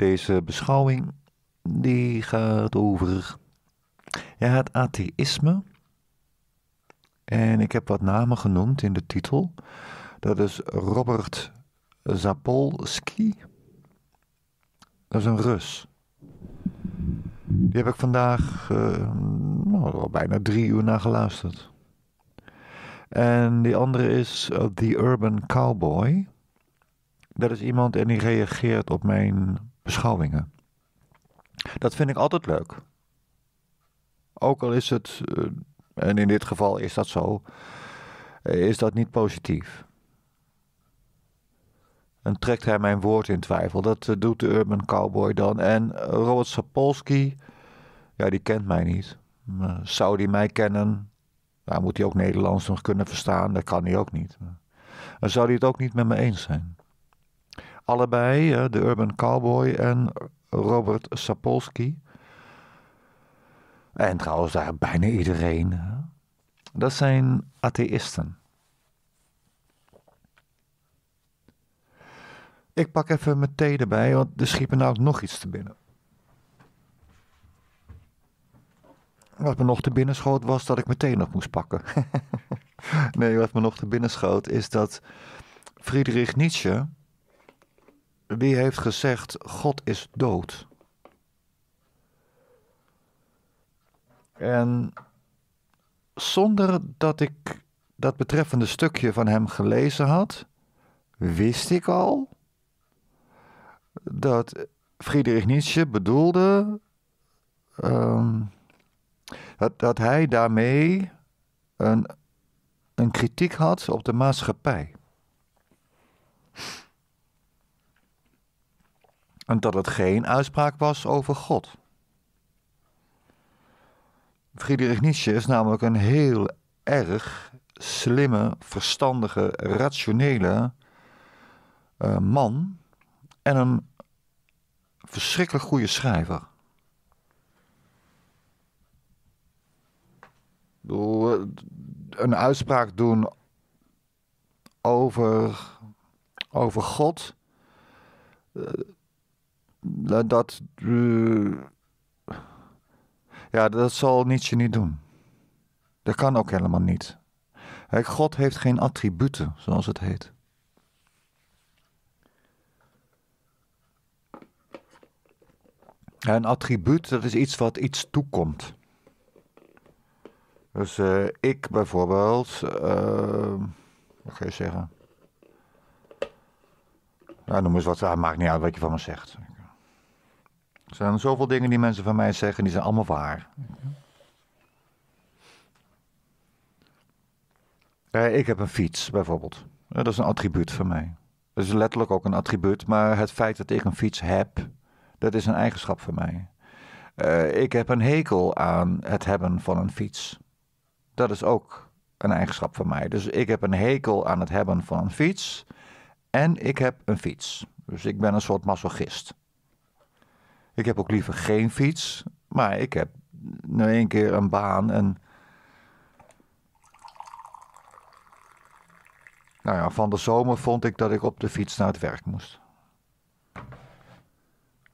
Deze beschouwing die gaat over ja, het atheïsme. En ik heb wat namen genoemd in de titel. Dat is Robert Zapolsky. Dat is een Rus. Die heb ik vandaag uh, al bijna drie uur naar geluisterd. En die andere is eh, The Urban Cowboy. Dat is iemand en die reageert op mijn beschouwingen. Dat vind ik altijd leuk. Ook al is het, eh, en in dit geval is dat zo, eh, is dat niet positief. En trekt hij mijn woord in twijfel. Dat eh, doet de Urban Cowboy dan. En Robert Sapolsky, ja, die kent mij niet. Zou die mij kennen? Nou, moet hij ook Nederlands nog kunnen verstaan? Dat kan hij ook niet. En zou hij het ook niet met me eens zijn? allebei, de Urban Cowboy en Robert Sapolsky. En trouwens daar bijna iedereen. Dat zijn atheïsten. Ik pak even mijn thee erbij, want er schiep nou nog iets te binnen. Wat me nog te binnen schoot was dat ik meteen nog moest pakken. nee, wat me nog te binnen schoot is dat Friedrich Nietzsche wie heeft gezegd: God is dood? En zonder dat ik dat betreffende stukje van hem gelezen had, wist ik al dat Friedrich Nietzsche bedoelde ehm, dat, dat hij daarmee een, een kritiek had op de maatschappij. en dat het geen uitspraak was over God. Friedrich Nietzsche is namelijk een heel erg slimme, verstandige, rationele eh, man en een verschrikkelijk goede schrijver. Eh, een uitspraak doen over, over God. Eh, dat. Eh, ja, dat zal Nietzsche niet doen. Dat kan ook helemaal niet. God heeft geen attributen, zoals het heet. Een attribuut, dat is iets wat iets toekomt. Dus eh, ik bijvoorbeeld, uh, wat ga je zeggen? Nou, noem eens wat, ah, maakt niet uit wat je van me zegt. Er zijn zoveel dingen die mensen van mij zeggen, die zijn allemaal waar. ik heb een fiets bijvoorbeeld. dat is een attribuut van mij. Dat is letterlijk ook een attribuut, maar het feit dat ik een fiets heb, dat is een eigenschap van mij. Eh, ik heb een hekel aan het hebben van een fiets. Dat is ook een eigenschap van mij. Dus ik heb een hekel aan het hebben van een fiets. En ik heb een fiets. Dus ik ben een soort masochist. Ik heb ook liever geen fiets. Maar ik heb nu één keer een baan en... Nou ja, van de zomer vond ik dat ik op de fiets naar het werk moest.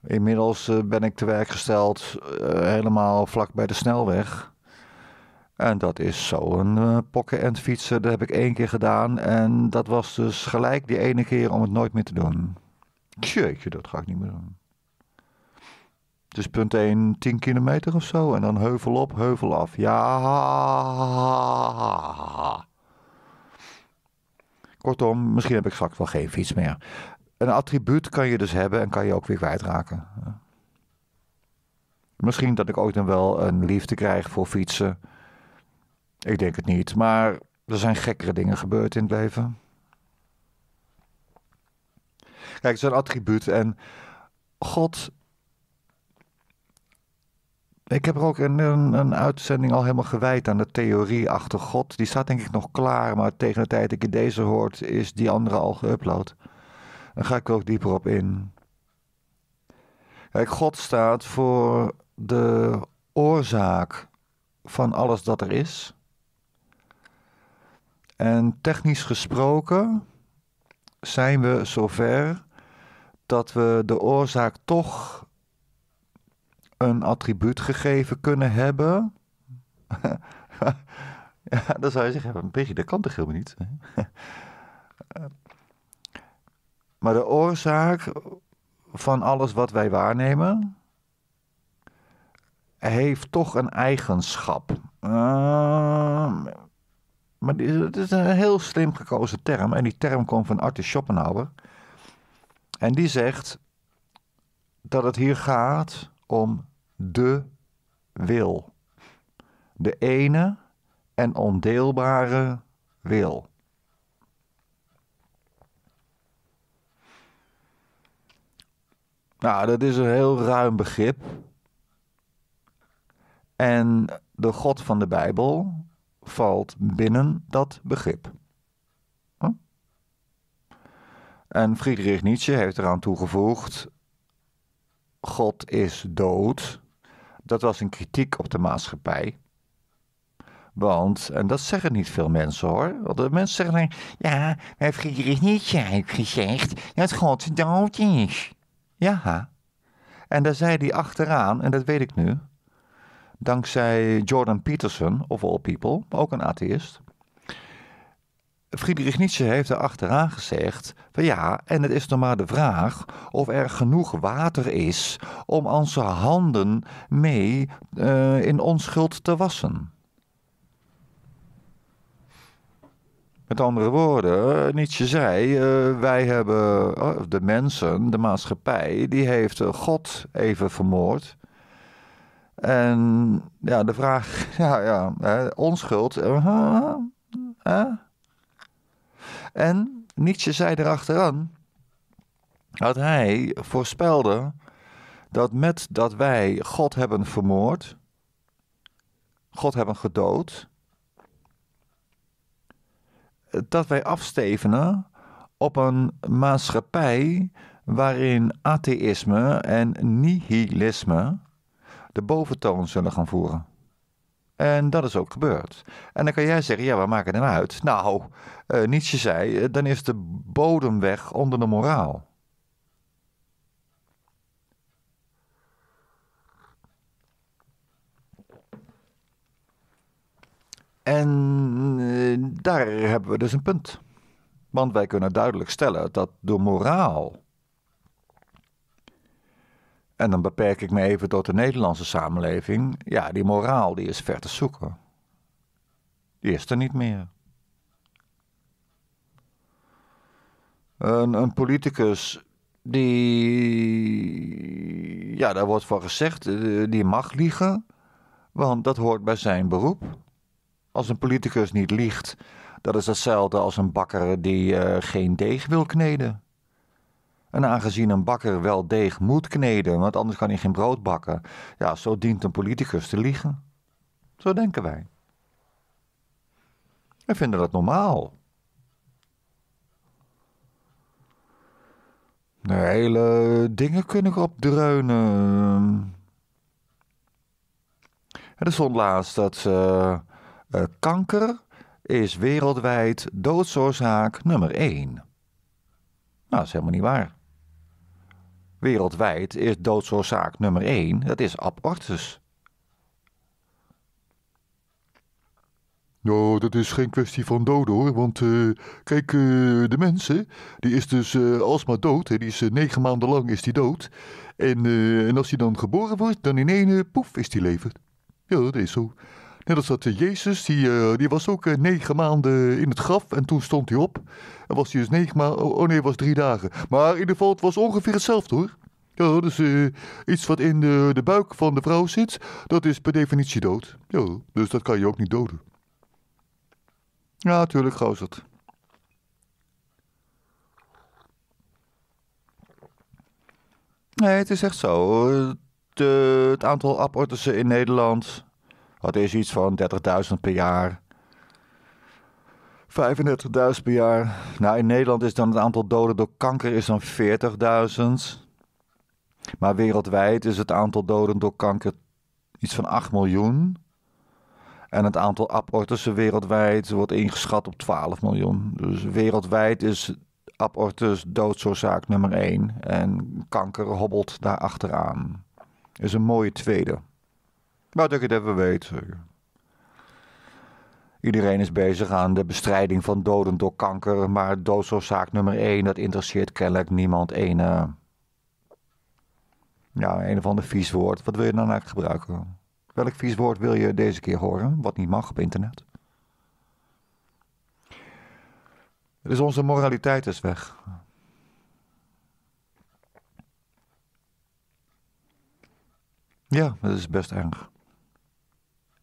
Inmiddels eh, ben ik te werk gesteld eh, helemaal vlak bij de snelweg. En dat is zo'n uh, eh, pokken en fietsen. Dat heb ik één keer gedaan. En dat was dus gelijk die ene keer om het nooit meer te doen. Tjeetje, dat ga ik niet meer doen. Dus punt 1, 10 kilometer of zo. En dan heuvel op, heuvel af. Ja. Kortom, misschien heb ik straks wel geen fiets meer. Een attribuut kan je dus hebben en kan je ook weer kwijtraken. Misschien dat ik ooit dan wel een liefde krijg voor fietsen. Ik denk het niet, maar er zijn gekkere dingen gebeurd in het leven. Kijk, het is een attribuut en God ik heb er ook een, een, uitzending al helemaal gewijd aan de theorie achter God. Die staat denk ik nog klaar, maar tegen de tijd dat ik deze hoort, is die andere al geüpload. Dan ga ik er ook dieper op in. Kijk, God staat voor de oorzaak van alles dat er is. En technisch gesproken zijn we zover dat we de oorzaak toch een attribuut gegeven kunnen hebben. ja, dan zou je zeggen, een beetje, dat kan toch helemaal niet. maar de oorzaak van alles wat wij waarnemen, heeft toch een eigenschap. Ehm, maar het is een heel slim gekozen term. En die term komt van Arthur Schopenhauer. En die zegt dat het hier gaat om de wil. De ene en ondeelbare wil. Nou, dat is een heel ruim begrip. En de God van de Bijbel valt binnen dat begrip. Hm? En Friedrich Nietzsche heeft eraan toegevoegd God is dood, dat was een kritiek op de maatschappij. Want, en dat zeggen niet veel mensen hoor. Want de mensen zeggen dan, ja, maar Friedrich Nietzsche heeft gezegd dat God dood is. Ja. En daar zei hij achteraan, en dat weet ik nu, dankzij Jordan Peterson, of all people, ook een atheïst. Friedrich Nietzsche heeft er achteraan gezegd: van ja, en het is nog maar de vraag of er genoeg water is om onze handen mee uh, in onschuld te wassen. Met andere woorden, Nietzsche zei: eh, wij hebben oh, de mensen, de maatschappij, die heeft God even vermoord. En ja, de vraag, ja, ja, onschuld. Huh? Eh, en Nietzsche zei erachteraan dat hij voorspelde dat met dat wij God hebben vermoord, God hebben gedood, dat wij afstevenen op een maatschappij waarin atheïsme en nihilisme de boventoon zullen gaan voeren. En dat is ook gebeurd. En dan kan jij zeggen, ja, we maken hem nou uit. Nou, uh, Nietzsche zei, eh, dan is de bodem weg onder de moraal. En eh, daar hebben we dus een punt. Want wij kunnen duidelijk stellen dat door moraal en dan beperk ik me even tot de Nederlandse samenleving. Ja, die moraal die is ver te zoeken. Die is er niet meer. Een, een politicus die, ja, daar wordt van gezegd, eh, die mag liegen, want dat hoort bij zijn beroep. Als een politicus niet liegt, dat is hetzelfde als een bakker die eh, geen deeg wil kneden. En aangezien een bakker wel deeg moet kneden, want anders kan hij geen brood bakken, ja, zo dient een politicus te liegen. Zo denken wij. Wij vinden dat normaal. De hele dingen kunnen erop dreunen. Er stond laatst dat eh, eh, kanker is wereldwijd doodsoorzaak nummer 1. Nou, dat is helemaal niet waar. Wereldwijd is doodsoorzaak nummer 1, dat is abortus. Nou, dat is geen kwestie van dood hoor. Want eh, kijk, eh, de mensen, die is dus uh, alsmaar dood. Hè, die is negen maanden lang is die dood. En, en als hij dan geboren wordt, dan in één poef is die levend. Ja, dat is zo. Net als dat eh, Jezus, die, eh, die was ook eh, negen maanden in het graf en toen stond hij op. En was hij dus negen maanden, oh, oh nee, was drie dagen. Maar in ieder geval, het was ongeveer hetzelfde hoor. Ja, dus iets wat in de, de buik van de vrouw zit, dat is per definitie dood. Ja, dus dat kan je ook niet doden. Ja, natuurlijk, dat. Nee, het is echt zo. De, het aantal abortussen in Nederland dat is iets van 30.000 per jaar? 35.000 per jaar. Nou, in Nederland is dan het aantal doden door kanker is dan 40.000. Maar wereldwijd is het aantal doden door kanker iets van 8 miljoen. En het aantal abortussen wereldwijd wordt ingeschat op 12 miljoen. Dus wereldwijd is abortus doodsoorzaak nummer 1. En kanker hobbelt daar achteraan. Is een mooie tweede. Maar dat ik het even weet. Iedereen is bezig aan de bestrijding van doden door kanker, maar doodsoorzaak nummer 1, dat interesseert kennelijk niemand een, eh. ja, een of ander vies woord. Wat wil je dan nou nou eigenlijk gebruiken? Welk vies woord wil je deze keer horen, wat niet mag op internet? Dus onze moraliteit is weg. Ja, dat is best erg.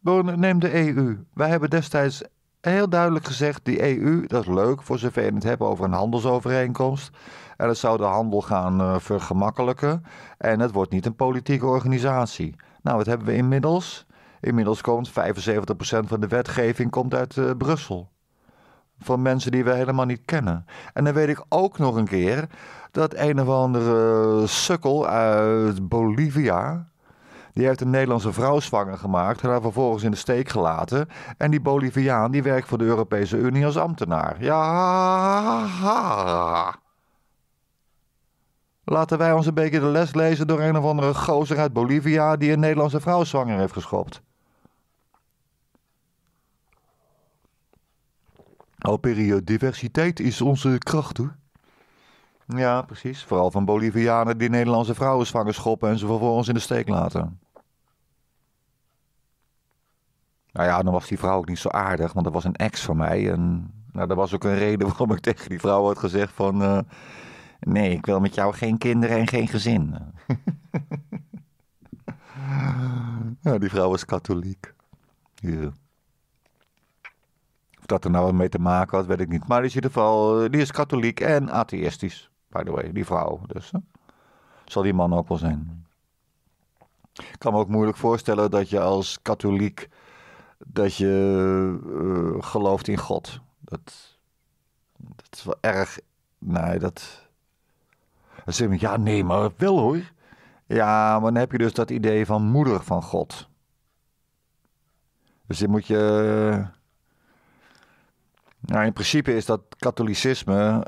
Neem de EU. Wij hebben destijds heel duidelijk gezegd: die EU, dat is leuk voor zover je het hebben over een handelsovereenkomst. En het zou de handel gaan uh, vergemakkelijken. En het wordt niet een politieke organisatie. Nou, wat hebben we inmiddels? Inmiddels komt 75% van de wetgeving komt uit eh, Brussel. Van mensen die we helemaal niet kennen. En dan weet ik ook nog een keer dat een of andere sukkel uit Bolivia die heeft een Nederlandse vrouw zwanger gemaakt, haar vervolgens in de steek gelaten. En die Boliviaan die werkt voor de Europese Unie als ambtenaar. Ja. Laten wij ons een beetje de les lezen door een of andere gozer uit Bolivia die een Nederlandse vrouw zwanger heeft geschopt. Al diversiteit is onze kracht hoor. Ja, precies. Vooral van Bolivianen die Nederlandse vrouwen zwanger schoppen en ze vervolgens in de steek laten. Nou ja, dan was die vrouw ook niet zo aardig, want dat was een ex van mij. En nou, dat was ook een reden waarom ik tegen die vrouw had gezegd van... Eh, nee, ik wil met jou geen kinderen en geen gezin. nou, die vrouw is katholiek. Of dat er nou wat mee te maken had, weet ik niet. Maar in ieder geval, eh, die is katholiek en atheïstisch, by the way, die vrouw. Dus zal die man ook wel zijn. Ik kan me ook moeilijk voorstellen dat je als katholiek dat je eh, gelooft in God. Dat, dat is wel erg. Nee, dat. Dan zeg ja, nee, maar wel hoor. Ja, maar dan heb je dus dat idee van moeder van God. Dus dan moet je. Nou, in principe is dat katholicisme.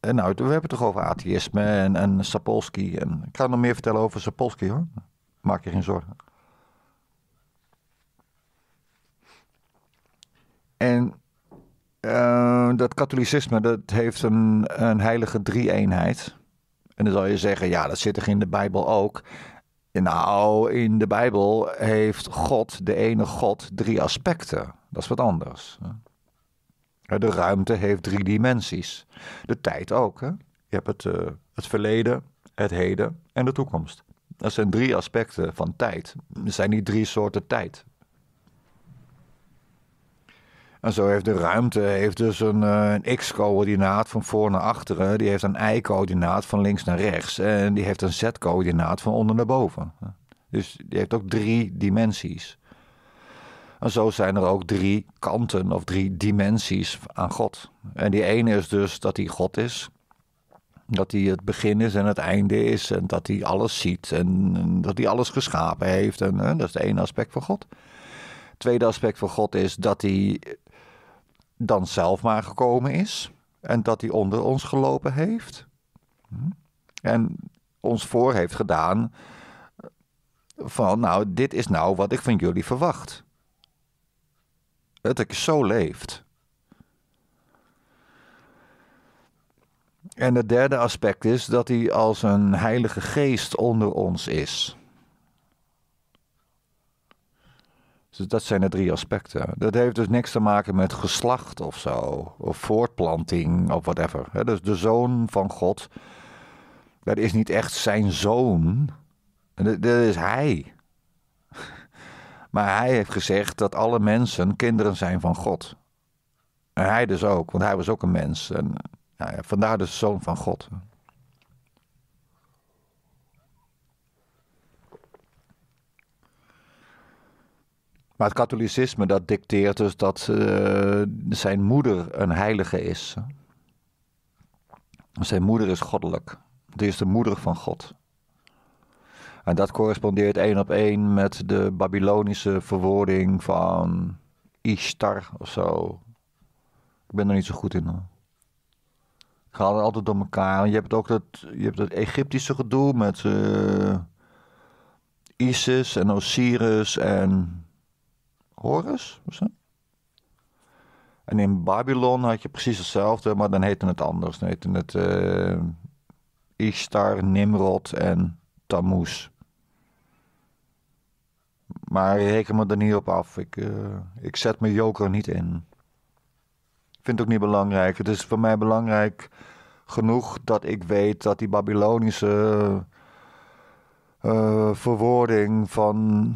En nou, we hebben het toch over atheïsme en, en Sapolsky. En, ik kan nog meer vertellen over Sapolsky hoor. Maak je geen zorgen. En eh, dat katholicisme, dat heeft een, een heilige drie-eenheid. En dan zal je zeggen, ja, dat zit er in de Bijbel ook. Nou, in de Bijbel heeft God, de ene God, drie aspecten. Dat is wat anders. De ruimte heeft drie dimensies. De tijd ook. Hè? Je hebt het, eh, het verleden, het heden en de toekomst. Dat zijn drie aspecten van tijd. Er zijn niet drie soorten tijd. En zo heeft de ruimte heeft dus een, eh, een x-coördinaat van voor naar achteren. Die heeft een y-coördinaat van links naar rechts. En die heeft een z-coördinaat van onder naar boven. Dus die heeft ook drie dimensies. En zo zijn er ook drie kanten of drie dimensies aan God. En die ene is dus dat hij God is. Dat hij het begin is en het einde is. En dat hij alles ziet. En dat hij alles geschapen heeft. En, dat is de ene aspect van God. Het tweede aspect van God is dat hij dan zelf maar gekomen is en dat hij onder ons gelopen heeft hm? en ons voor heeft gedaan van nou, dit is nou wat ik van jullie verwacht. Dat ik zo leeft. En het derde aspect is dat hij als een heilige geest onder ons is. Dus dat zijn de drie aspecten. Dat heeft dus niks te maken met geslacht of zo, of voortplanting of whatever. dus de zoon van God, dat is niet echt zijn zoon, dat, is hij. Maar hij heeft gezegd dat alle mensen kinderen zijn van God. En hij dus ook, want hij was ook een mens. En, nou ja, vandaar dus de zoon van God. Maar het katholicisme dat dicteert dus dat eh, zijn moeder een heilige is. Zijn moeder is goddelijk. Die is de moeder van God. En dat correspondeert één op één met de Babylonische verwoording van Ishtar of zo. Ik ben er niet zo goed in hoor. Ik altijd door elkaar. Je hebt ook dat, je hebt dat Egyptische gedoe met eh, Isis en Osiris en Horus misschien? En in Babylon had je precies hetzelfde, maar dan heette het anders. Dan heette het uh, Ishtar, Nimrod en Tammuz. Maar reken me er niet op af. Ik, eh, ik zet mijn joker niet in. Ik vind het ook niet belangrijk. Het is voor mij belangrijk genoeg dat ik weet dat die Babylonische uh, verwoording van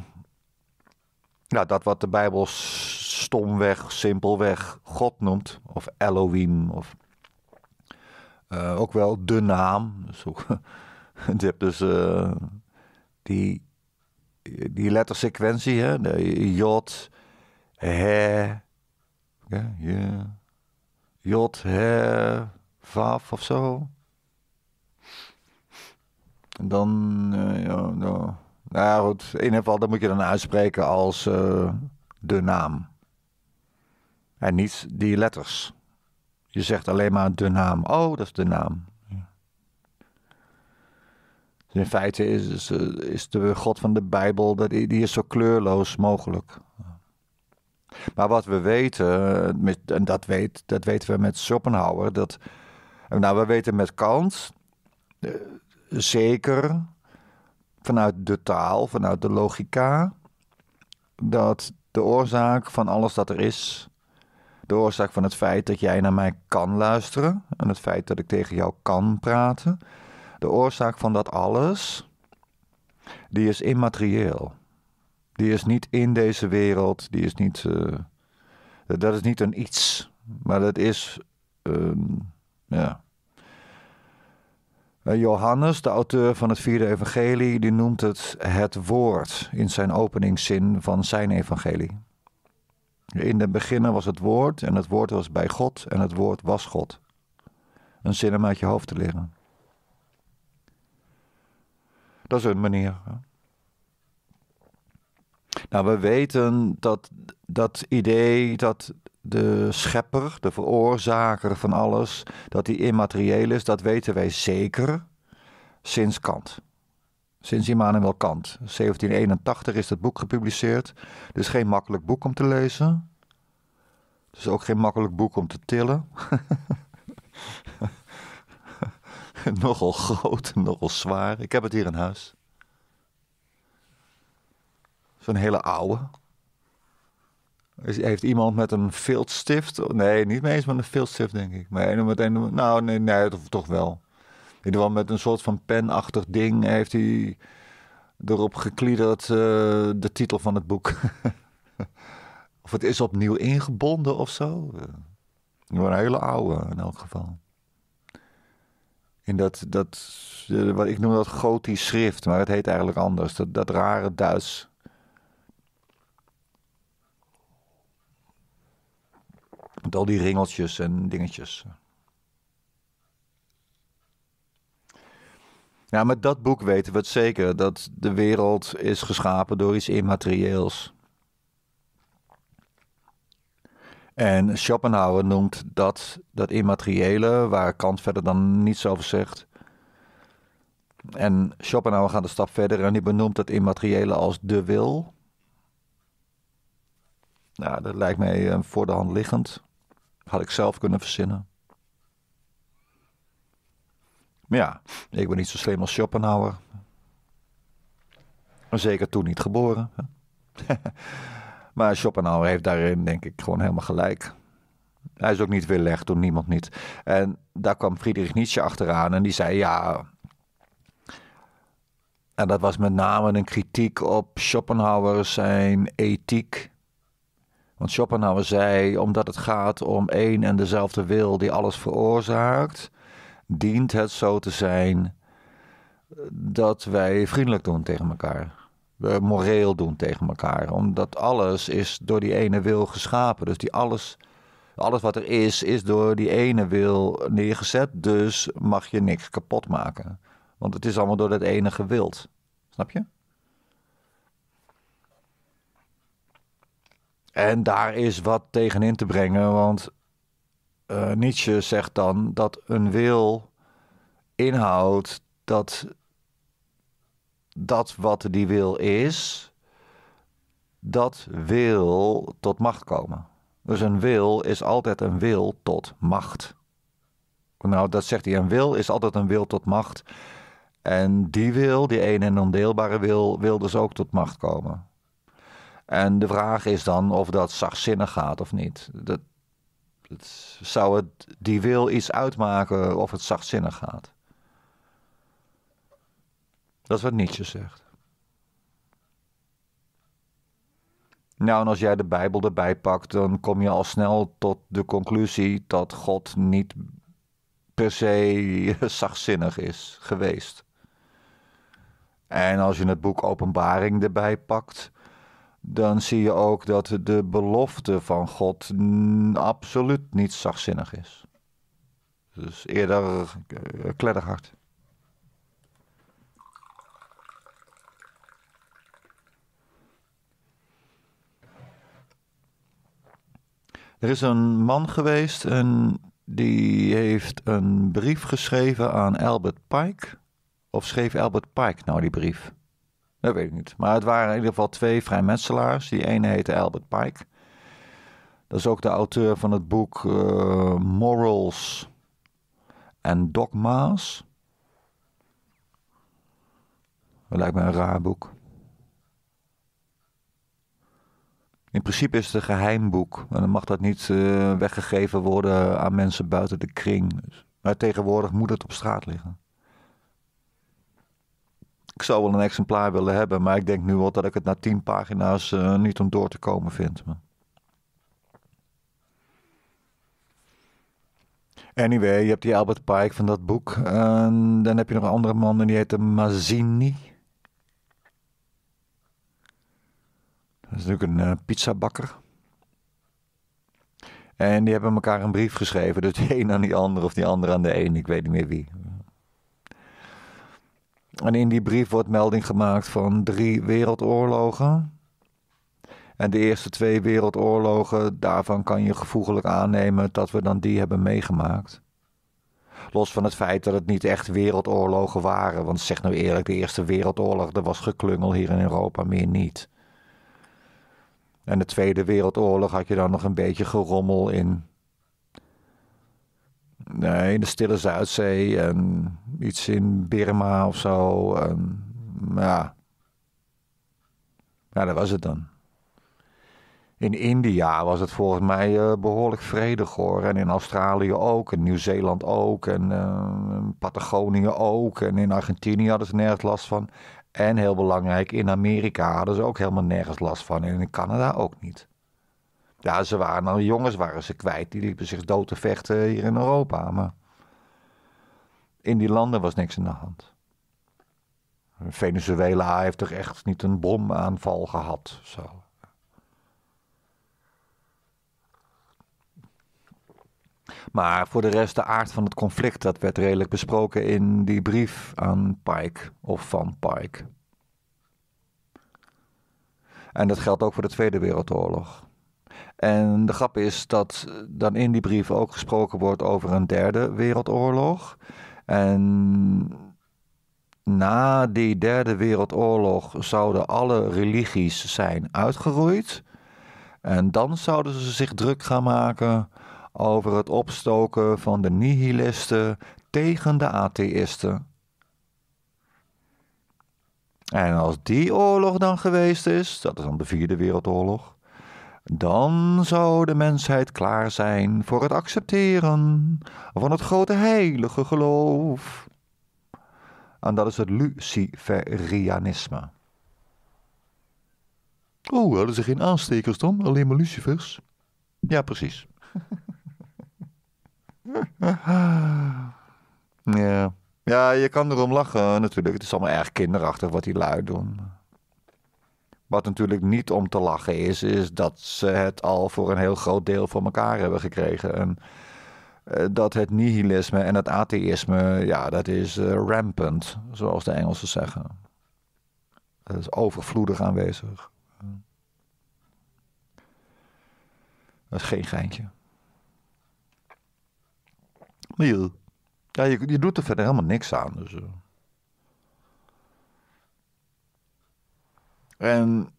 nou, dat wat de Bijbel stomweg, simpelweg God noemt, of Elohim, of eh, ook wel de naam. Dus ook, je hebt dus eh, die, die lettersequentie, hè? De, jod, he, ja, yeah. jod, he, vaf of zo. En dan, eh, ja, dan. Nou ja, goed. In ieder geval, dat moet je dan uitspreken als eh, de naam. En niet die letters. Je zegt alleen maar de naam. Oh, dat is de naam. Dus in feite is, is, de God van de Bijbel, dat, die is zo kleurloos mogelijk. Maar wat we weten, eh, en dat, weet, dat weten we met Schopenhauer, dat, nou we weten met Kant, eh, zeker vanuit de taal, vanuit de logica, dat de oorzaak van alles dat er is, de oorzaak van het feit dat jij naar mij kan luisteren en het feit dat ik tegen jou kan praten, de oorzaak van dat alles, die is immaterieel. Die is niet in deze wereld, die is niet. Eh, dat is niet een iets, maar dat is. ja. Eh, Johannes, de auteur van het vierde evangelie, die noemt het het woord in zijn openingszin van zijn evangelie. In het begin was het woord en het woord was bij God en het woord was God. Een zin om uit je hoofd te leren. Dat is een manier. Nou, we weten dat dat idee dat de schepper, de veroorzaker van alles, dat die immaterieel is, dat weten wij zeker sinds Kant. Sinds Immanuel Kant. 1781 is dat boek gepubliceerd. Dus geen makkelijk boek om te lezen. Dus ook geen makkelijk boek om te tillen. nogal groot, nogal zwaar. Ik heb het hier in huis. Zo'n hele oude heeft iemand met een viltstift. Nee, niet mee eens met een viltstift, denk ik. Maar met een, nou, nee, nee, toch wel. In ieder met een soort van penachtig ding heeft hij erop gekliederd eh, de titel van het boek. of het is opnieuw ingebonden of zo. Een hele oude in elk geval. In dat, dat eh, wat ik noem dat gotisch schrift, maar het heet eigenlijk anders. Dat, dat rare Duits. Met al die ringeltjes en dingetjes. Ja, met dat boek weten we het zeker dat de wereld is geschapen door iets immaterieels. En Schopenhauer noemt dat, dat immateriële, waar Kant verder dan niets over zegt. En Schopenhauer gaat een stap verder en die benoemt dat immateriële als de wil. Nou, dat lijkt mij eh, voor de hand liggend. Had ik zelf kunnen verzinnen. Maar ja, ik ben niet zo slim als Schopenhauer. Zeker toen niet geboren. maar Schopenhauer heeft daarin, denk ik, gewoon helemaal gelijk. Hij is ook niet weerlegd toen niemand niet. En daar kwam Friedrich Nietzsche achteraan en die zei: Ja. En dat was met name een kritiek op Schopenhauer, zijn ethiek. Want Schopenhauer nou zei, omdat het gaat om één en dezelfde wil die alles veroorzaakt, dient het zo te zijn dat wij vriendelijk doen tegen elkaar. We moreel doen tegen elkaar. Omdat alles is door die ene wil geschapen. Dus die alles, alles wat er is, is door die ene wil neergezet. Dus mag je niks kapot maken. Want het is allemaal door dat ene gewild. Snap je? En daar is wat tegenin te brengen, want eh, Nietzsche zegt dan dat een wil inhoudt dat dat wat die wil is, dat wil tot macht komen. Dus een wil is altijd een wil tot macht. Nou, dat zegt hij. Een wil is altijd een wil tot macht. En die wil, die een en ondeelbare wil, wil dus ook tot macht komen. En de vraag is dan of dat zachtzinnig gaat of niet. Dat, zou het die wil iets uitmaken of het zachtzinnig gaat? Dat is wat Nietzsche zegt. Nou, en als jij de Bijbel erbij pakt, dan kom je al snel tot de conclusie dat God niet per se zachtzinnig is geweest. En als je het boek Openbaring erbij pakt, dan zie je ook dat de belofte van God absoluut niet zachtzinnig is. Dus eerder eh, kledderhard. Er is een man geweest en die heeft een brief geschreven aan Albert Pike. Of schreef Albert Pike nou die brief? Dat weet ik niet. Maar het waren in ieder geval twee vrijmetselaars. Die ene heette Albert Pike. Dat is ook de auteur van het boek uh, Morals en Dogma's. Dat lijkt me een raar boek. In principe is het een geheimboek. En dan mag dat niet eh, weggegeven worden aan mensen buiten de kring. Maar tegenwoordig moet het op straat liggen ik zou wel een exemplaar willen hebben, maar ik denk nu wel dat ik het na tien pagina's eh, niet om door te komen vind. Anyway, je hebt die Albert Pike van dat boek. En dan heb je nog een andere man die heet Mazzini. Dat is natuurlijk een eh, pizzabakker. En die hebben elkaar een brief geschreven. Dus de een aan die ander of die ander aan de een. Ik weet niet meer wie. En in die brief wordt melding gemaakt van drie wereldoorlogen. En de eerste twee wereldoorlogen, daarvan kan je gevoegelijk aannemen dat we dan die hebben meegemaakt. Los van het feit dat het niet echt wereldoorlogen waren, want zeg nou eerlijk, de Eerste Wereldoorlog, er was geklungel hier in Europa, meer niet. En de Tweede Wereldoorlog had je dan nog een beetje gerommel in Nee, de Stille Zuidzee en iets in Birma of zo. En, ja. ja, dat was het dan. In India was het volgens mij eh, behoorlijk vredig hoor. En in Australië ook. En Nieuw-Zeeland ook. En eh, Patagonië ook. En in Argentinië hadden ze nergens last van. En heel belangrijk, in Amerika hadden ze ook helemaal nergens last van. En in Canada ook niet. Ja, ze waren al jongens, waren ze kwijt. Die liepen zich dood te vechten hier in Europa. Maar in die landen was niks aan de hand. Venezuela heeft toch echt niet een bomaanval gehad? Zo. Maar voor de rest, de aard van het conflict, dat werd redelijk besproken in die brief aan Pike of van Pike. En dat geldt ook voor de Tweede Wereldoorlog. En de grap is dat eh, dan in die brief ook gesproken wordt over een derde wereldoorlog. En na die derde wereldoorlog zouden alle religies zijn uitgeroeid. En dan zouden ze zich druk gaan maken over het opstoken van de nihilisten tegen de atheïsten. En als die oorlog dan geweest is, dat is dan de Vierde Wereldoorlog, dan zou de mensheid klaar zijn voor het accepteren van het grote heilige geloof. En dat is het Luciferianisme. Oh, hadden ze geen aanstekers dan? Alleen maar lucifers? Ja, precies. ja. ja, je kan erom lachen natuurlijk. Het is allemaal erg kinderachtig wat die lui doen. Wat natuurlijk niet om te lachen is, is dat ze het al voor een heel groot deel voor elkaar hebben gekregen. En eh, dat het nihilisme en het atheïsme, ja, dat is eh, rampant, zoals de Engelsen zeggen. Dat is overvloedig aanwezig. Dat is geen geintje. Maar je, ja, je, je doet er verder helemaal niks aan. Dus, eh. En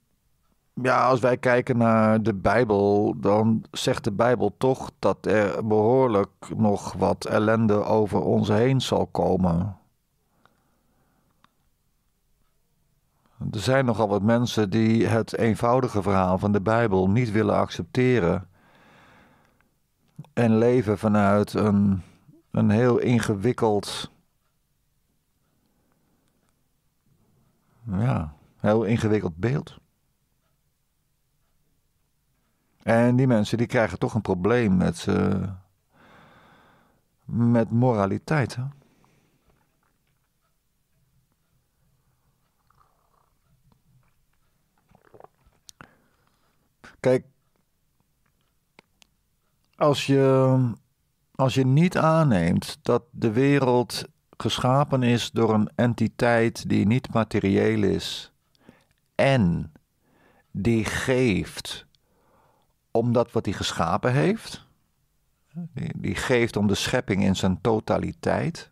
ja, als wij kijken naar de Bijbel, dan zegt de Bijbel toch dat er behoorlijk nog wat ellende over ons heen zal komen. Er zijn nogal wat mensen die het eenvoudige verhaal van de Bijbel niet willen accepteren. En leven vanuit een, een heel ingewikkeld. Ja, heel ingewikkeld beeld. En die mensen die krijgen toch een probleem met, eh, met moraliteit. Hè? Kijk, als je, als je niet aanneemt dat de wereld geschapen is door een entiteit die niet materieel is, en die geeft omdat wat hij geschapen heeft. Die, geeft om de schepping in zijn totaliteit.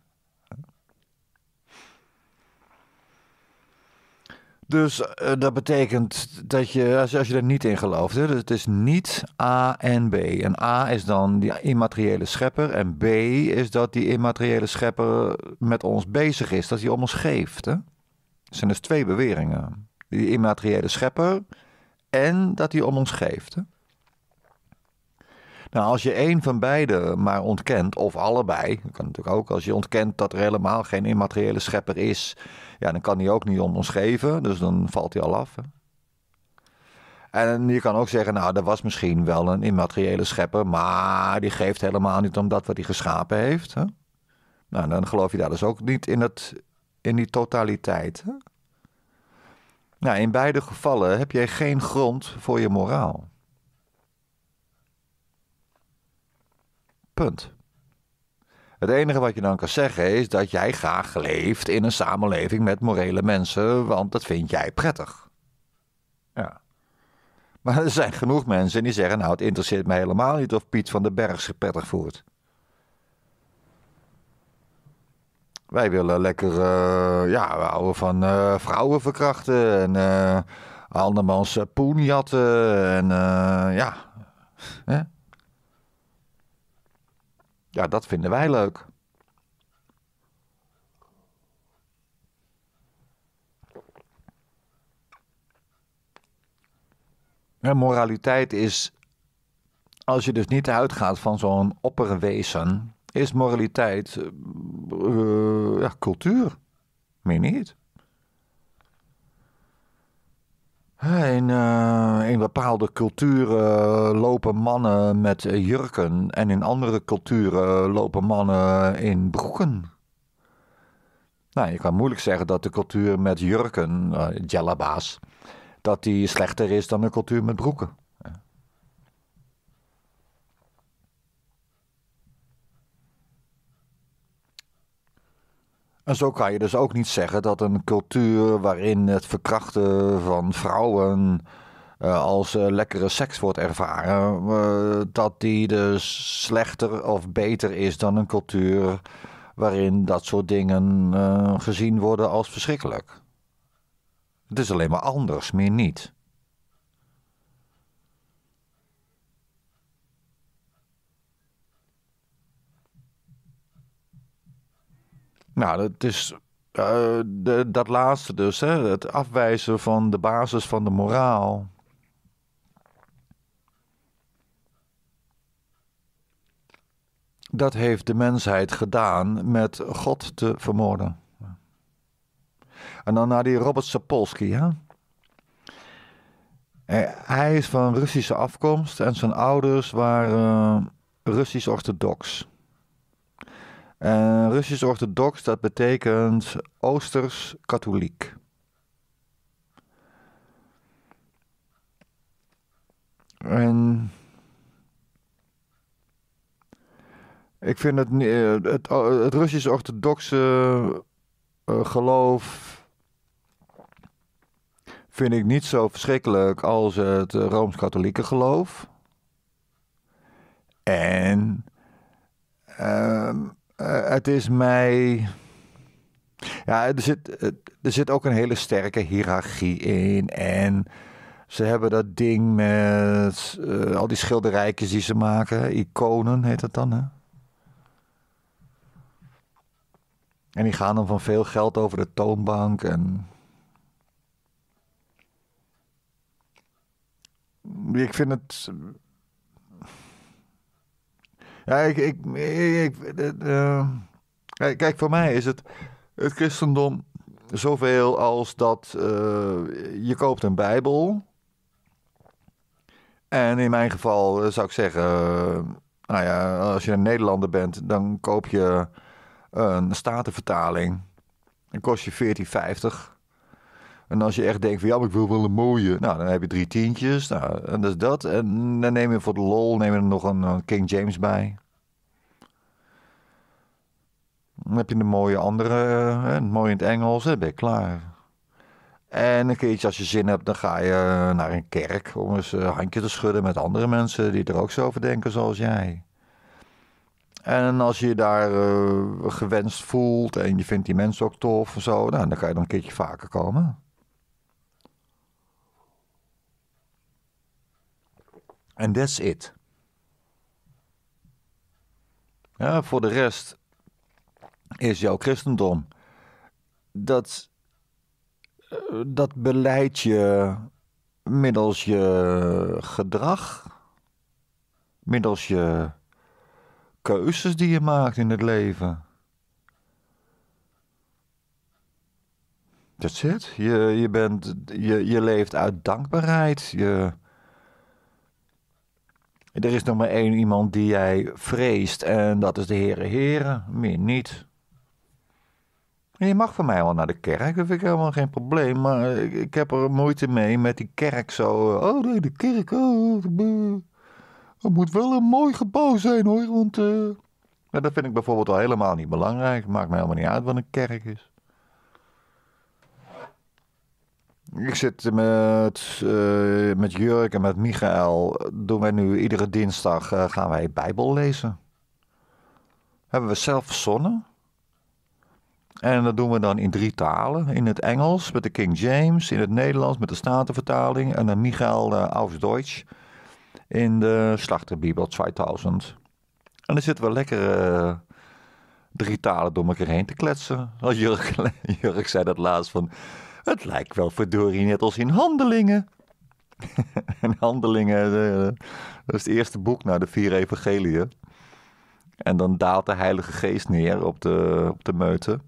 Dus eh, dat betekent dat je, als, je er niet in gelooft, hè, dus het is niet A en B. En A is dan die immateriële schepper en B is dat die immateriële schepper met ons bezig is, dat hij om ons geeft. Hè? Dat zijn dus twee beweringen die immateriële schepper, en dat hij om ons geeft. Nou, als je één van beide maar ontkent, of allebei, dat kan natuurlijk ook, als je ontkent dat er helemaal geen immateriële schepper is, ja, dan kan hij ook niet om ons geven, dus dan valt hij al af. Hè? En je kan ook zeggen, nou, er was misschien wel een immateriële schepper, maar die geeft helemaal niet om dat wat hij geschapen heeft. Hè? Nou, dan geloof je daar dus ook niet in, het, in die totaliteit. Hè? Nou, in beide gevallen heb jij geen grond voor je moraal. Punt. Het enige wat je dan kan zeggen is dat jij graag leeft in een samenleving met morele mensen, want dat vind jij prettig. Ja. Maar er zijn genoeg mensen die zeggen: Nou, het interesseert me helemaal niet of Piet van den Berg zich prettig voert. Wij willen lekker, uh, ja, we houden van uh, vrouwen verkrachten en uh, andermans poen jatten en ja. Ja, dat vinden wij leuk. En moraliteit is als je dus niet uitgaat van zo'n opperwezen is moraliteit eh, eh, ja, cultuur. Meer niet. In, eh, in bepaalde culturen lopen mannen met jurken en in andere culturen lopen mannen in broeken. Nou, je kan moeilijk zeggen dat de cultuur met jurken, uh, dat die slechter is dan de cultuur met broeken. En zo kan je dus ook niet zeggen dat een cultuur waarin het verkrachten van vrouwen eh, als eh, lekkere seks wordt ervaren, eh, dat die dus slechter of beter is dan een cultuur waarin dat soort dingen gezien worden als verschrikkelijk. Het is alleen maar anders, meer niet. Nou, dat is eh, de, dat laatste dus, hè, het afwijzen van de basis van de moraal. Dat heeft de mensheid gedaan met God te vermoorden. En dan naar die Robert Sapolsky. Hè? Eh, hij is van Russische afkomst en zijn ouders waren eh, Russisch-orthodox. En eh, Russisch-orthodox, dat betekent Oosters-katholiek. En ik vind het, eh, het, het Russisch-orthodoxe eh, geloof vind ik niet zo verschrikkelijk als het Rooms-katholieke geloof. En ehm, eh, het is mij. Ja, er zit, er zit ook een hele sterke hiërarchie in. En ze hebben dat ding met eh, al die schilderijtjes die ze maken. Iconen heet dat dan, hè? En die gaan dan van veel geld over de toonbank en... Ik vind het ja, ik. ik, eh, eh, kijk, voor mij is het, het christendom zoveel als dat eh, je koopt een Bijbel. En in mijn geval zou ik zeggen: nou ja, als je een Nederlander bent, dan koop je een statenvertaling. En kost je 14,50. En als je echt denkt van ja, maar ik wil wel een mooie. Nou, dan heb je drie tientjes. Nou, en dat is dat. En dan neem je voor de lol neem je er nog een, King James bij. Dan heb je een mooie andere, hè, eh, mooie in het Engels, dan ben je klaar. En een keertje als je zin hebt, dan ga je eh, naar een kerk om eens een eh, handje te schudden met andere mensen die er ook zo over denken zoals jij. En als je je daar gewenst voelt en je vindt die mensen ook tof of zo, nou, dan kan je dan een keertje vaker komen. En that's it. Ja, voor de rest is jouw christendom. Dat, eh, dat beleid je middels je gedrag, middels je keuzes die je maakt in het leven. That's it. Je, je, bent, je, je leeft uit dankbaarheid. Je, er is nog maar één iemand die jij vreest en dat is de Heere Heren. meer niet. je mag van mij wel naar de kerk, dat vind ik helemaal geen probleem, maar ik, heb er moeite mee met die kerk zo. Eh, oh nee, de kerk, oh, het moet wel een mooi gebouw zijn hoor, want... Eh, dat vind ik bijvoorbeeld al helemaal niet belangrijk, maakt mij helemaal niet uit wat een kerk is. Ik zit met, eh, met Jurk en met Michael. Doen wij nu iedere dinsdag uh, gaan wij Bijbel lezen. Hebben we zelf verzonnen. En dat doen we dan in drie talen. In het Engels met de King James, in het Nederlands met de Statenvertaling en dan Michael uh, aus Deutsch in de Slachterbibel 2000. En dan zitten we lekker drie talen door elkaar heen te kletsen. Als Jurk, Jurk zei dat laatst van... Het lijkt wel verdorie net als in Handelingen. en Handelingen, eh, dat is het eerste boek na de vier evangeliën. En dan daalt de Heilige Geest neer op de, op de meute.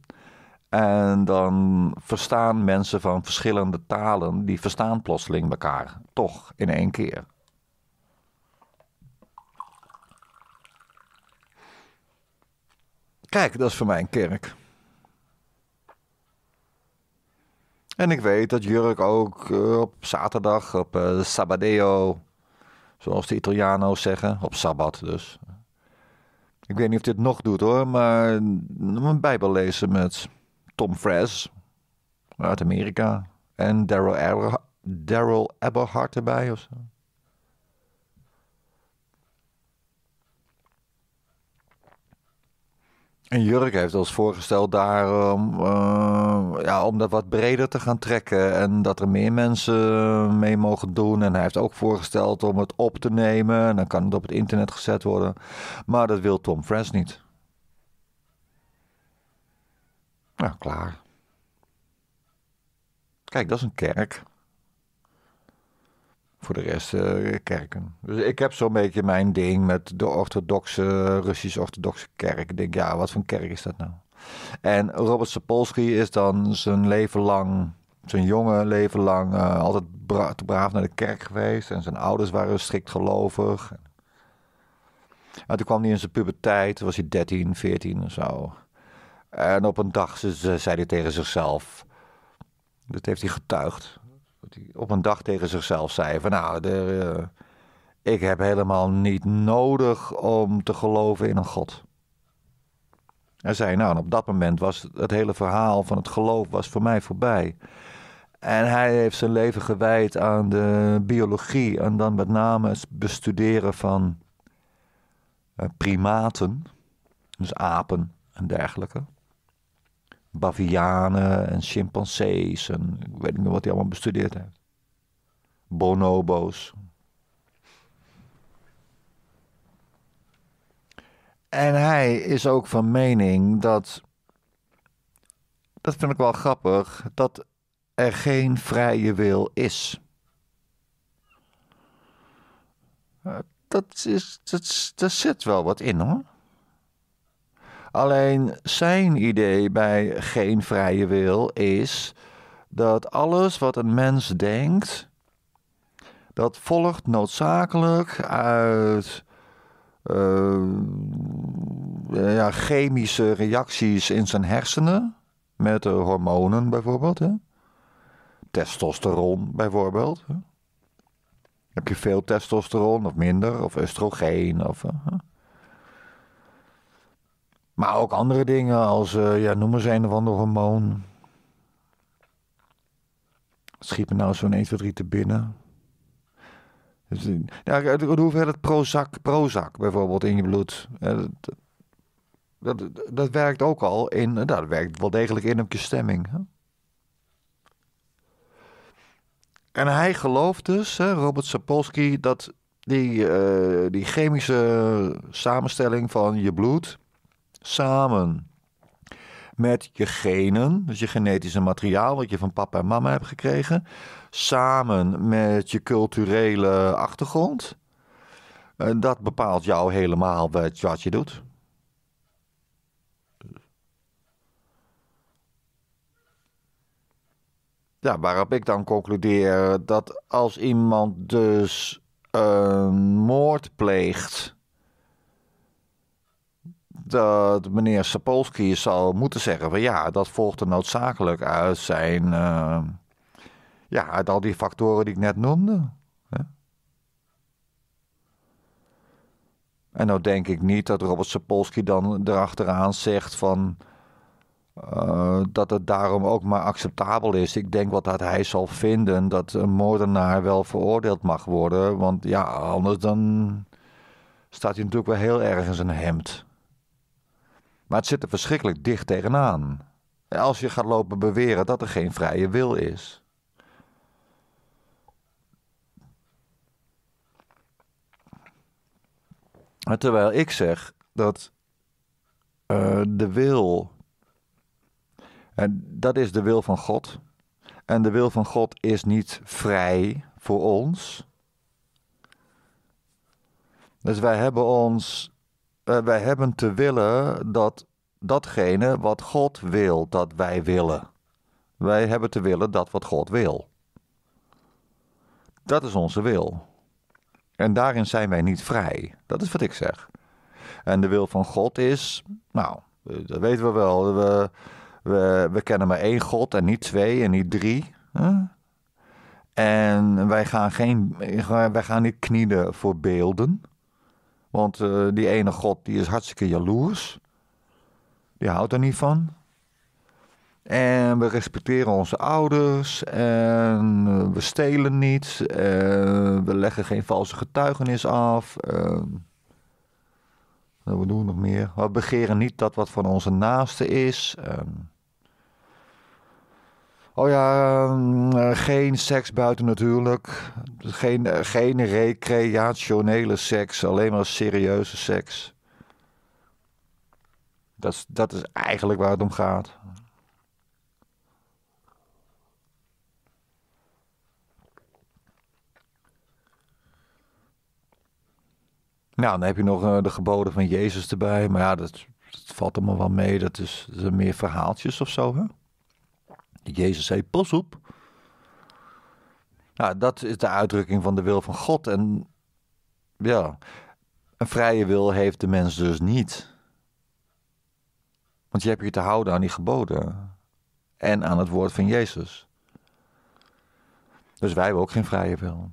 En dan verstaan mensen van verschillende talen, die verstaan plotseling elkaar. Toch, in één keer. Kijk, dat is voor mij een kerk. En ik weet dat Jurk ook eh, op zaterdag, op uh, Sabadeo, zoals de Italiano's zeggen, op Sabbat dus. Ik weet niet of dit nog doet hoor, maar een bijbel lezen met Tom Fres uit Amerika. En Daryl Eberhard erbij ofzo. En Jurk heeft als voorgesteld daarom ehm, uh, eh, ja, om dat wat breder te gaan trekken en dat er meer mensen mee mogen doen. En hij heeft ook voorgesteld om het op te nemen en dan kan het op het internet gezet worden. Maar dat wil Tom Friends niet. Nou, klaar. Kijk, dat is een kerk. Voor de rest uh, kerken. Dus ik heb zo'n beetje mijn ding met de orthodoxe, Russisch-orthodoxe kerk. Ik denk, ja, wat voor een kerk is dat nou? En Robert Sapolsky is dan zijn leven lang, zijn jonge leven lang, eh, altijd braaf naar de kerk geweest. En zijn ouders waren strikt gelovig. En toen kwam hij in zijn puberteit, toen was hij 13, 14 of zo. En op een dag ze, zei hij tegen zichzelf: Dat heeft hij getuigd die op een dag tegen zichzelf zei: van nou, de, eh, ik heb helemaal niet nodig om te geloven in een God. Hij zei: nou, op dat moment was het hele verhaal van het geloof was voor mij voorbij. En hij heeft zijn leven gewijd aan de biologie en dan met name het bestuderen van eh, primaten, dus apen en dergelijke bavianen en chimpansees en ik weet niet meer wat hij allemaal bestudeerd heeft. Bonobo's. En hij is ook van mening dat, dat vind ik wel grappig, dat er geen vrije wil is. Eh, dat, is, dat zit wel wat in hoor. Alleen zijn idee bij geen vrije wil is dat alles wat een mens denkt, dat volgt noodzakelijk uit eh, ja, chemische reacties in zijn hersenen, met de hormonen bijvoorbeeld. Hè? Testosteron bijvoorbeeld. Hè? Heb je veel testosteron of minder, of oestrogeen? Of, maar ook andere dingen als, uh, ja, noem eens een of ander hormoon. Schiet me nou zo'n 1, 2, 3 te binnen. Dus, eh, ja, hoeveel het Prozac, Prozac bijvoorbeeld in je bloed. Eh, dat, dat, dat werkt ook al in, nou, dat werkt wel degelijk in op je stemming. Hè? En hij gelooft dus, hè, Robert Sapolsky, dat die, die chemische samenstelling van je bloed samen met je genen, dus je genetische materiaal wat je van papa en mama hebt gekregen, samen met je culturele achtergrond. en eh, dat bepaalt jou helemaal wat je doet. Ja, waarop ik dan concludeer dat als iemand dus een moord pleegt dat meneer Sapolsky zal moeten zeggen van ja, dat volgt er noodzakelijk uit zijn, eh, ja, uit al die factoren die ik net noemde. Hè? En dan nou denk ik niet dat Robert Sapolsky dan erachteraan zegt van eh, dat het daarom ook maar acceptabel is. Ik denk wat dat hij zal vinden dat een moordenaar wel veroordeeld mag worden, want ja, anders dan staat hij natuurlijk wel heel erg in zijn hemd. Maar het zit er verschrikkelijk dicht tegenaan. Als je gaat lopen beweren dat er geen vrije wil is. Terwijl ik zeg dat eh, de wil, en dat is de wil van God. En de wil van God is niet vrij voor ons. Dus wij hebben ons eh, wij hebben te willen dat datgene wat God wil dat wij willen. Wij hebben te willen dat wat God wil. Dat is onze wil. En daarin zijn wij niet vrij. Dat is wat ik zeg. En de wil van God is, nou, dat weten we wel. We, we, kennen maar één God en niet twee en niet drie. En wij gaan, geen, wij gaan niet knielen voor beelden. Want eh, die ene God die is hartstikke jaloers. Die houdt er niet van. En we respecteren onze ouders. En eh, we stelen niet. En we leggen geen valse getuigenis af. Ehm, we doen nog meer. We begeren niet dat wat van onze naaste is. Ehm, Oh ja, ehm, eh, geen seks buiten natuurlijk. Geen, eh, geen recreationele seks, alleen maar serieuze seks. Dat is, dat is eigenlijk waar het om gaat. Nou, dan heb je nog eh, de geboden van Jezus erbij. Maar ja, dat, valt allemaal wel mee. Dat is, dat meer verhaaltjes of zo, hè? Jezus zei: Pas op. Nou, dat is de uitdrukking van de wil van God. En ja, een vrije wil heeft de mens dus niet. Want je hebt je te houden aan die geboden. En aan het woord van Jezus. Dus wij hebben ook geen vrije wil.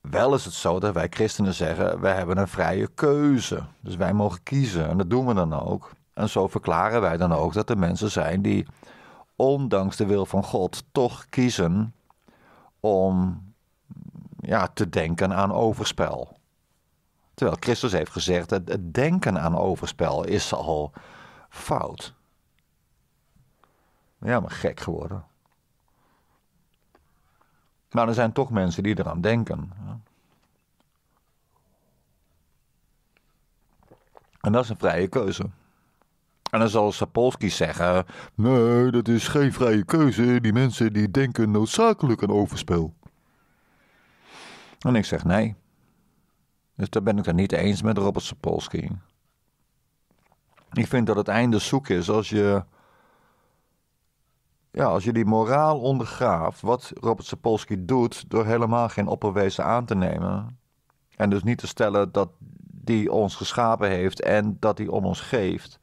Wel is het zo dat wij christenen zeggen: wij hebben een vrije keuze. Dus wij mogen kiezen. En dat doen we dan ook. En zo verklaren wij dan ook dat er mensen zijn die ondanks de wil van God toch kiezen om ja, te denken aan overspel. Terwijl Christus heeft gezegd dat het denken aan overspel is al fout. Ja, maar gek geworden. Maar er zijn toch mensen die eraan denken. En dat is een vrije keuze. En dan zal Sapolsky zeggen: Nee, dat is geen vrije keuze. Die mensen die denken noodzakelijk aan overspel. En ik zeg nee. Dus daar ben ik het niet eens met Robert Sapolsky. Ik vind dat het einde zoek is als je. Ja, als je die moraal ondergraaft, wat Robert Sapolsky doet door helemaal geen opperwezen aan te nemen. En dus niet te stellen dat die ons geschapen heeft en dat hij om ons geeft.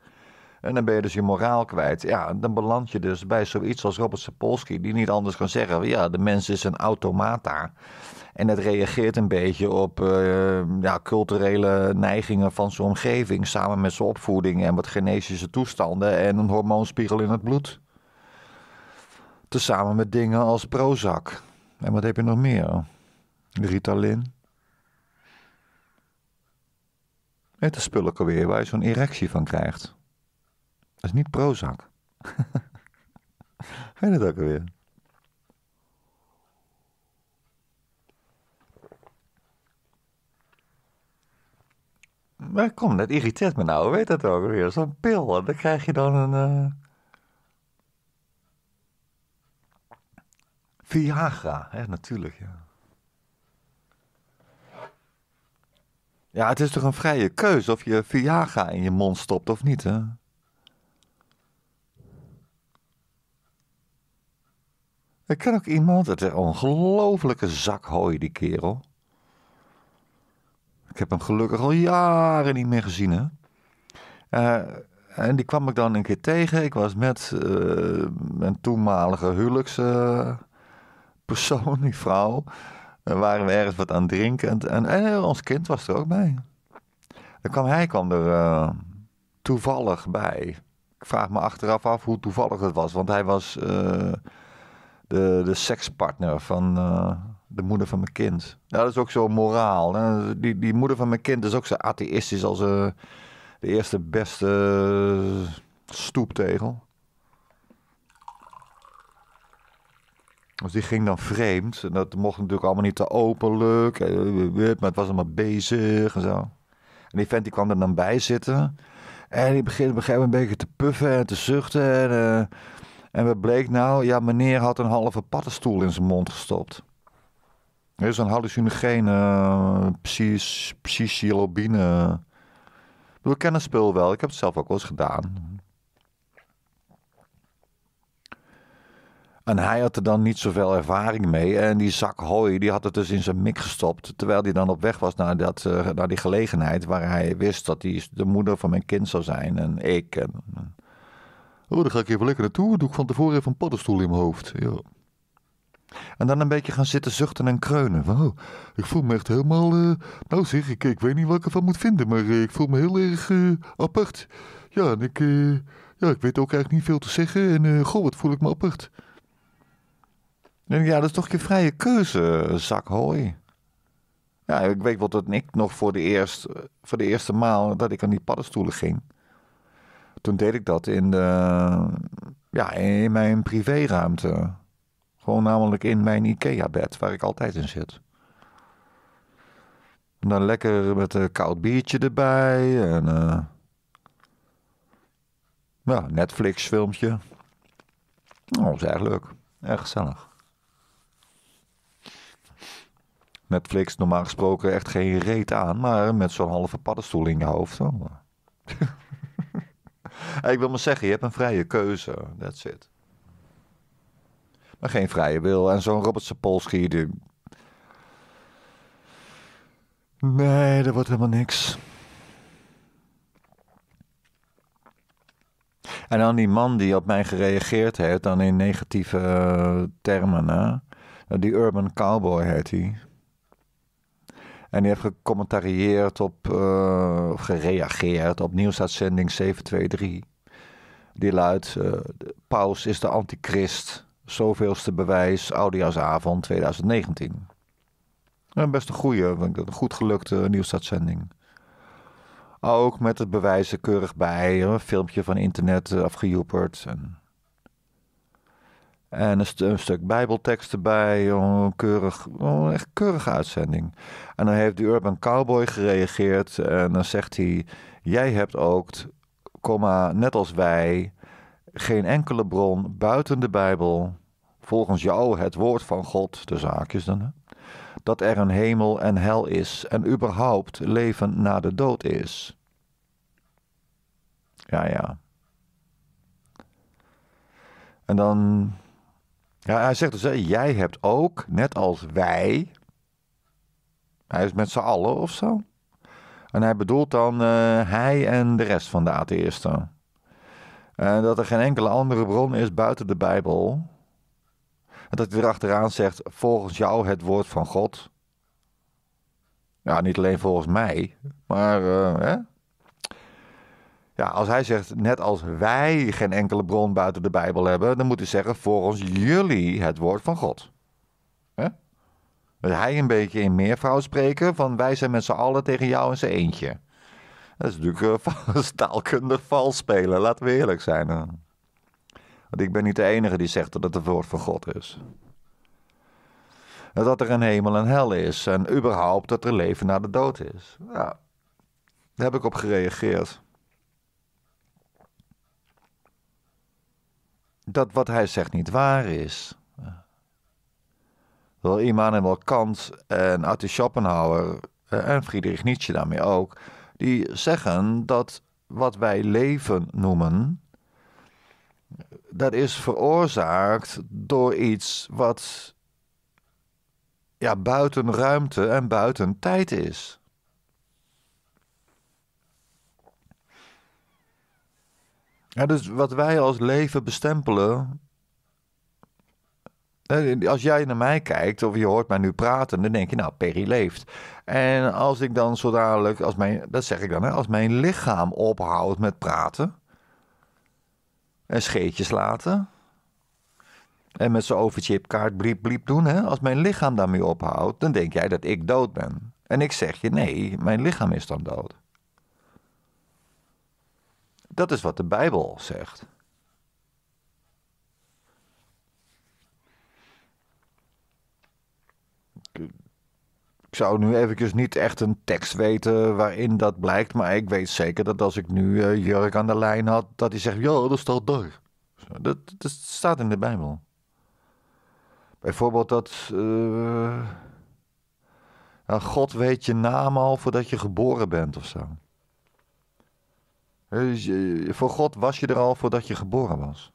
En dan ben je dus je moraal kwijt. Ja, dan beland je dus bij zoiets als Robert Sapolsky, die niet anders kan zeggen: ja, de mens is een automata. En het reageert een beetje op eh, ja, culturele neigingen van zijn omgeving, samen met zijn opvoeding en wat genetische toestanden en een hormoonspiegel in het bloed. Tezamen met dingen als Prozac. En wat heb je nog meer? Ritalin. Het is spullen weer waar je zo'n erectie van krijgt. Dat is niet Prozac. Ga je dat ook alweer? Maar kom, dat irriteert me nou. Weet dat ook weer? Zo'n pil, dan krijg je dan een. Uh... Viagra, hè, natuurlijk, ja. Ja, het is toch een vrije keuze of je Viagra in je mond stopt of niet, hè? Ik ken ook iemand, het is een ongelofelijke zakhooi, die kerel. Ik heb hem gelukkig al jaren niet meer gezien, eh, en die kwam ik dan een keer tegen. Ik was met mijn eh, toenmalige huwelijkspersoon, eh, uh, die vrouw. En waren we ergens wat aan drinken. En, ons kind was er ook bij. Dan kwam, hij kwam er toevallig bij. Ik vraag me achteraf af hoe toevallig het was. Want hij was de, de sekspartner van eh, de moeder van mijn kind. Ja, dat is ook zo moraal. Hè? Die, die moeder van mijn kind is ook zo atheïstisch als eh, de eerste beste eh, stoeptegel. Dus die ging dan vreemd. En dat mocht natuurlijk allemaal niet te openlijk. Maar het was allemaal bezig en zo. En die vent die kwam er dan bij zitten. En die begint op een gegeven moment een beetje te puffen en te zuchten. En, en wat bleek nou? Ja, meneer had een halve paddenstoel in zijn mond gestopt. is een hallucinogene, eh, psychilobine. We eh, kennen het spul wel, ik heb het zelf ook wel eens gedaan. En hij had er dan niet zoveel ervaring mee. En die zak hooi, die had het dus in zijn mik gestopt. Terwijl hij dan op weg was naar, dat, eh, naar die gelegenheid waar hij wist dat hij de moeder van mijn kind zou zijn. En ik. en Oh, daar ga ik even lekker naartoe. Doe ik van tevoren even een paddenstoel in mijn hoofd. Ja. En dan een beetje gaan zitten zuchten en kreunen. Wow, ik voel me echt helemaal. Eh, nou zeg, ik, ik weet niet wat ik ervan moet vinden, maar eh, ik voel me heel erg eh, apart. Ja, en ik, ja, ik weet ook eigenlijk niet veel te zeggen. En goh, wat voel ik me apart. En ja, dat is toch je vrije keuze, zak hooi. Ja, ik weet wel dat ik nog voor de, eerst, voor de eerste maal dat ik aan die paddenstoelen ging toen deed ik dat in, de, ja, in mijn privéruimte. Gewoon namelijk in mijn IKEA-bed, waar ik altijd in zit. dan lekker met een koud biertje erbij. En, uh, ja, Netflix-filmpje. Nou, oh, was leuk. Erg gezellig. Netflix normaal gesproken echt geen reet aan, maar met zo'n halve paddenstoel in je hoofd. Oh. Eh, ik wil maar zeggen, je hebt een vrije keuze. That's it. Maar geen vrije wil. En zo'n Robert Sapolsky, Nee, dat wordt helemaal niks. En dan die man die op mij gereageerd heeft, dan in negatieve eh, termen. Hè? Nou, die Urban Cowboy heet hij. En die heeft gecommentarieerd op, eh, gereageerd op nieuwsuitzending 723. Die luidt, uh, Paus is de antichrist, zoveelste bewijs, Oudejaarsavond 2019. En best een goede, een goed gelukte nieuwsuitzending. Ook met het bewijzen keurig bij, een filmpje van internet afgejoeperd en... En een, een, stuk bijbeltekst erbij. Een keurig, echt keurige uitzending. En dan heeft die Urban Cowboy gereageerd. En dan zegt hij... Jij hebt ook, net als wij... geen enkele bron buiten de Bijbel... volgens jou het woord van God, de zaakjes dan... dat er een hemel en hel is... en überhaupt leven na de dood is. Ja, ja. En dan ja, hij zegt dus, hè, jij hebt ook, net als wij, hij is met z'n allen of zo. En hij bedoelt dan eh, hij en de rest van de atheïsten. En eh, dat er geen enkele andere bron is buiten de Bijbel. En dat hij erachteraan zegt, volgens jou het woord van God. Ja, niet alleen volgens mij, maar eh, hè? Ja, als hij zegt, net als wij geen enkele bron buiten de Bijbel hebben, dan moet hij zeggen, volgens jullie het woord van God. Hè? Dat hij een beetje in meervrouw spreken, van wij zijn met z'n allen tegen jou en zijn eentje. Dat is natuurlijk uh, eh, taalkundig vals spelen, laten we eerlijk zijn. Hè? Want ik ben niet de enige die zegt dat het het woord van God is. Dat er een hemel en hel is en überhaupt dat er leven na de dood is. Ja, daar heb ik op gereageerd. dat wat hij zegt niet waar is. Wel Immanuel Kant en Arthur Schopenhauer eh, en Friedrich Nietzsche daarmee ook, die zeggen dat wat wij leven noemen, dat is veroorzaakt door iets wat ja, buiten ruimte en buiten tijd is. Ja, dus wat wij als leven bestempelen. Als jij naar mij kijkt of je hoort mij nu praten, dan denk je, nou, Perry leeft. En als ik dan zo dadelijk, als mijn, dat zeg ik dan, hè, als mijn lichaam ophoudt met praten en scheetjes laten, en met zo'n overchipkaart bliep bliep doen. Hè? Als mijn lichaam daarmee ophoudt, dan denk jij dat ik dood ben. En ik zeg je, nee, mijn lichaam is dan dood. Dat is wat de Bijbel zegt. Ik zou nu eventjes niet echt een tekst weten waarin dat blijkt, maar ik weet zeker dat als ik nu eh, Jurk aan de lijn had, dat hij zegt, ja, dat staat daar. Dat, dat staat in de Bijbel. Bijvoorbeeld dat. Eh, God weet je naam al voordat je geboren bent of zo. Dus voor God was je er al voordat je geboren was.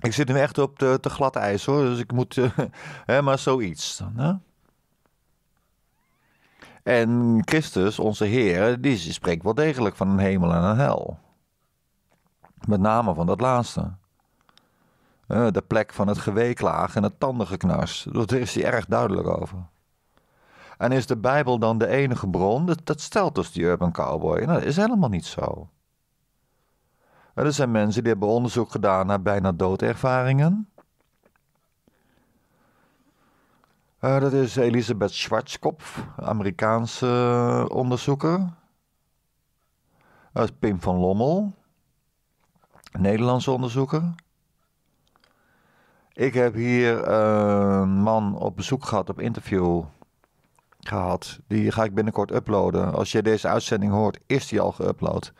Ik zit nu echt op te, te glad ijs hoor, dus ik moet. maar zoiets. En Christus, onze Heer, die spreekt wel degelijk van een hemel en een hel. Met name van dat laatste. De plek van het geweeklaag en het tandengeknars. Daar is hij erg duidelijk over. En is de Bijbel dan de enige bron? Dat, stelt dus die urban cowboy. Nou, dat is helemaal niet zo. Er zijn mensen die hebben onderzoek gedaan naar bijna doodervaringen. dat is Elisabeth Schwarzkopf, Amerikaanse eh, onderzoeker. Dat is Pim van Lommel, Nederlandse onderzoeker. Ik heb hier eh, een man op bezoek gehad op interview gehad. Die ga ik binnenkort uploaden. Als je deze uitzending hoort, is die al geüpload.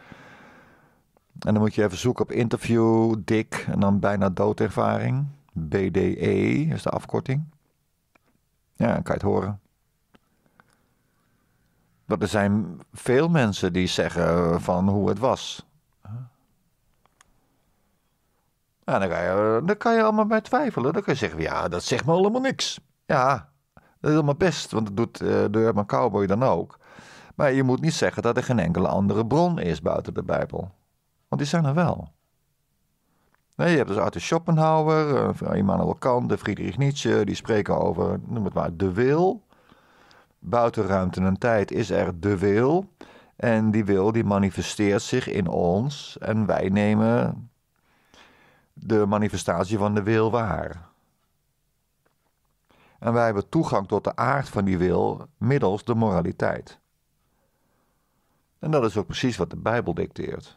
En dan moet je even zoeken op interview, dik en dan bijna doodervaring. BDE is de afkorting. Ja, dan kan je het horen. Want er zijn veel mensen die zeggen van hoe het was. Ja, dan, kan je, dan kan je allemaal bij twijfelen. Dan kun je zeggen, ja, dat zegt me allemaal niks. Ja, dat is allemaal best, want dat doet uh, de Urban Cowboy dan ook. Maar je moet niet zeggen dat er geen enkele andere bron is buiten de Bijbel. Want die zijn er wel. Nee, je hebt dus Arthur Schopenhauer, eh, Immanuel Kant, de Friedrich Nietzsche, die spreken over, noem het maar, de wil. Buiten ruimte en tijd is er de wil. En die wil die manifesteert zich in ons en wij nemen de manifestatie van de wil waar en wij hebben toegang tot de aard van die wil middels de moraliteit. En dat is ook precies wat de Bijbel dicteert.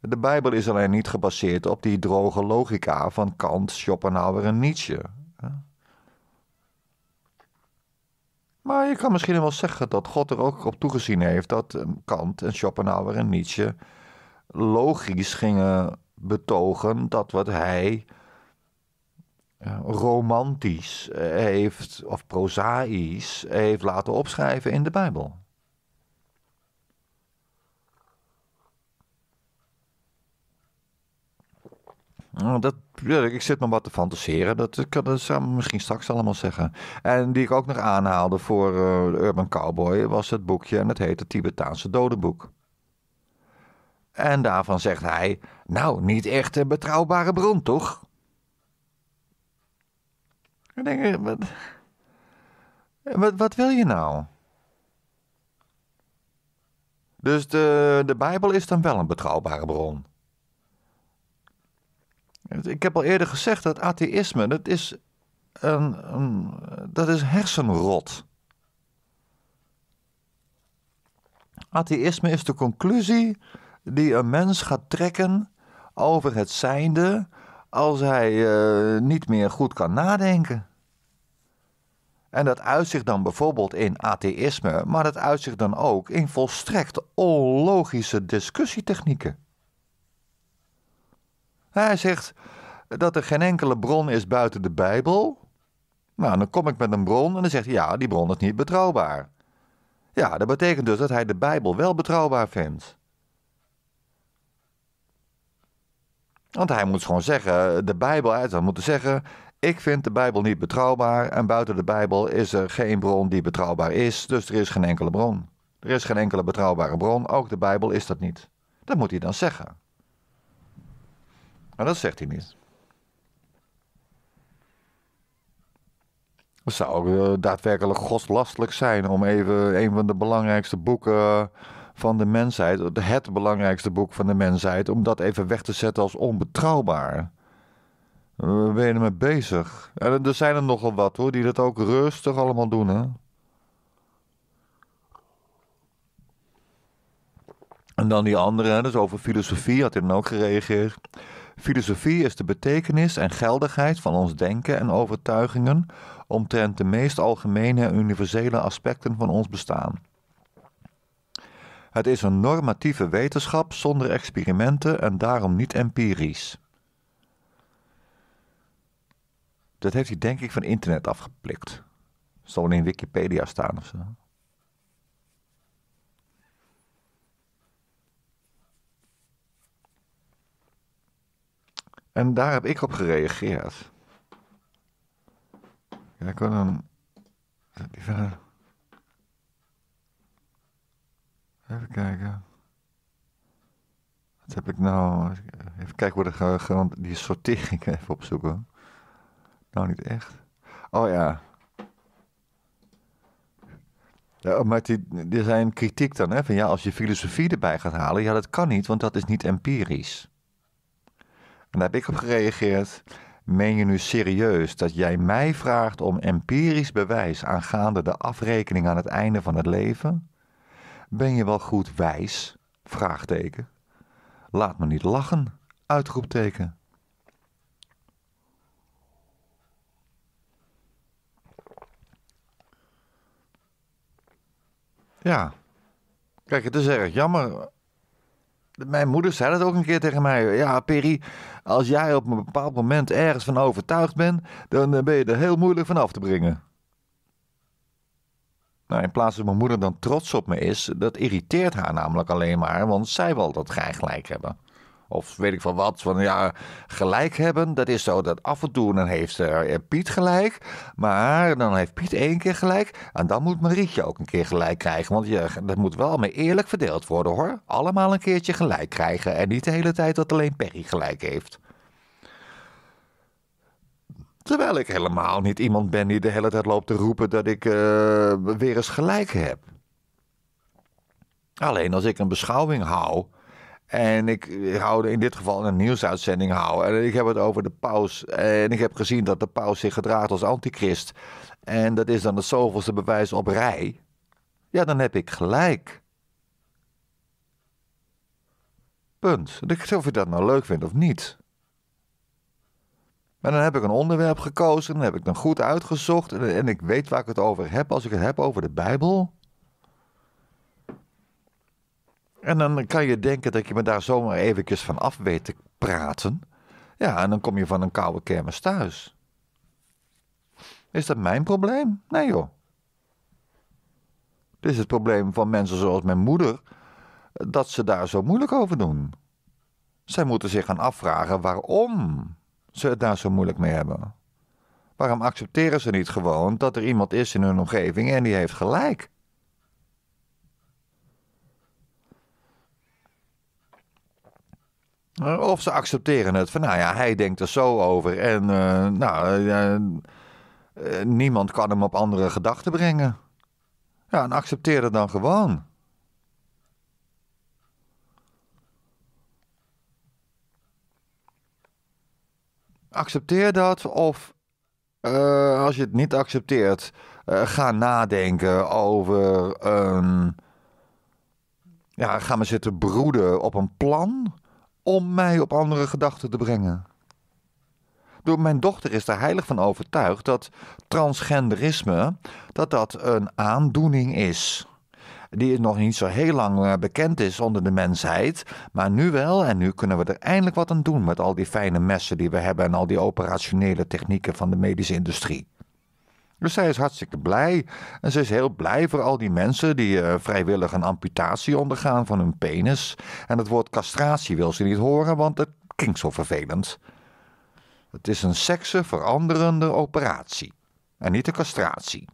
De Bijbel is alleen niet gebaseerd op die droge logica van Kant, Schopenhauer en Nietzsche. Maar je kan misschien wel zeggen dat God er ook op toegezien heeft dat ehm, Kant en Schopenhauer en Nietzsche logisch gingen betogen dat wat hij romantisch eh, heeft, of prozaïs heeft laten opschrijven in de Bijbel. Nou, dat, ik zit nog wat te fantaseren. Dat, ik zou misschien straks allemaal zeggen. En die ik ook nog aanhaalde voor eh, Urban Cowboy was het boekje en het heet Tibetaanse Dodenboek. En daarvan zegt hij: Nou, niet echt een betrouwbare bron, toch? Ik denk, eh, wat, eh, wat, wat wil je nou? Dus de, de Bijbel is dan wel een betrouwbare bron. Ik heb al eerder gezegd dat atheïsme, dat is, een, een, dat is hersenrot. Atheïsme is de conclusie die een mens gaat trekken over het zijnde als hij eh, niet meer goed kan nadenken. En dat uitzicht dan bijvoorbeeld in atheïsme, maar dat uitzicht dan ook in volstrekt onlogische discussietechnieken. Hij zegt dat er geen enkele bron is buiten de Bijbel. Nou, dan kom ik met een bron en dan zegt hij ja, die bron is niet betrouwbaar. Ja, dat betekent dus dat hij de Bijbel wel betrouwbaar vindt. Want hij moet gewoon zeggen, de Bijbel, hij zou moeten zeggen, ik vind de Bijbel niet betrouwbaar en buiten de Bijbel is er geen bron die betrouwbaar is, dus er is geen enkele bron. Er is geen enkele betrouwbare bron, ook de Bijbel is dat niet. Dat moet hij dan zeggen. Maar dat zegt hij niet. Het zou eh, daadwerkelijk godslastelijk zijn om even een van de belangrijkste boeken van de mensheid, het belangrijkste boek van de mensheid, om dat even weg te zetten als onbetrouwbaar. We eh, ben je ermee bezig? En er zijn er nogal wat hoor, die dat ook rustig allemaal doen hè. En dan die andere, dus over filosofie had hij dan ook gereageerd. Filosofie is de betekenis en geldigheid van ons denken en overtuigingen omtrent de meest algemene en universele aspecten van ons bestaan. Het is een normatieve wetenschap zonder experimenten en daarom niet empirisch. Dat heeft hij denk ik van internet afgeplikt. Zal in Wikipedia staan of zo. En daar heb ik op gereageerd. Kijk, dan... Even kijken. Wat heb ik nou? Even kijken hoe Die sortering even opzoeken. Nou, niet echt. Oh ja. ja oh, maar die, er zijn kritiek dan, hè? Van ja, als je filosofie erbij gaat halen, ja, dat kan niet, want dat is niet empirisch. En daar heb ik op gereageerd. Meen je nu serieus dat jij mij vraagt om empirisch bewijs aangaande de afrekening aan het einde van het leven? Ben je wel goed wijs? Vraagteken. Laat me niet lachen? Uitroepteken. Ja. Kijk, het is erg jammer. Mijn moeder zei dat ook een keer tegen mij. Ja, Perry, als jij op een bepaald moment ergens van overtuigd bent, dan eh, ben je er heel moeilijk van af te brengen. Nou, in plaats dat mijn moeder dan trots op me is, dat irriteert haar namelijk alleen maar, want zij wil dat graag gelijk hebben. Of weet ik van wat, van ja, gelijk hebben, dat is zo dat af en toe dan heeft eh, Piet gelijk, maar dan heeft Piet één keer gelijk en dan moet Marietje ook een keer gelijk krijgen. Want je, dat moet wel mee eerlijk verdeeld worden hoor. Allemaal een keertje gelijk krijgen en niet de hele tijd dat alleen Perry gelijk heeft. Terwijl ik helemaal niet iemand ben die de hele tijd loopt te roepen dat ik eh, weer eens gelijk heb. Alleen als ik een beschouwing hou. En ik hou in dit geval een nieuwsuitzending hou En ik heb het over de paus. En ik heb gezien dat de paus zich gedraagt als antichrist. En dat is dan het zoveelste bewijs op rij. Ja, dan heb ik gelijk. Punt. Of je dat nou leuk vindt of niet. Maar dan heb ik een onderwerp gekozen, dan heb ik dan goed uitgezocht en ik weet waar ik het over heb als ik het heb over de Bijbel. En dan kan je denken dat je me daar zomaar eventjes van af weet te praten. Ja, en dan kom je van een koude kermis thuis. Is dat mijn probleem? Nee joh. Het is het probleem van mensen zoals mijn moeder, dat ze daar zo moeilijk over doen. Zij moeten zich gaan afvragen waarom ze het daar zo moeilijk mee hebben? Waarom accepteren ze niet gewoon dat er iemand is in hun omgeving en die heeft gelijk? Of ze accepteren het van, nou ja, hij denkt er zo over en eh, nou, eh, niemand kan hem op andere gedachten brengen. Ja, en accepteer het dan gewoon. accepteer dat of eh, als je het niet accepteert, eh, ga nadenken over. een ja, ga maar zitten broeden op een plan om mij op andere gedachten te brengen. Door mijn dochter is er heilig van overtuigd dat transgenderisme dat dat een aandoening is die nog niet zo heel lang eh, bekend is onder de mensheid. Maar nu wel, en nu kunnen we er eindelijk wat aan doen met al die fijne messen die we hebben en al die operationele technieken van de medische industrie. Dus zij is hartstikke blij. En ze is heel blij voor al die mensen die eh, vrijwillig een amputatie ondergaan van hun penis. En het woord castratie wil ze niet horen, want het klinkt zo vervelend. Het is een seksenveranderende operatie. En niet een castratie.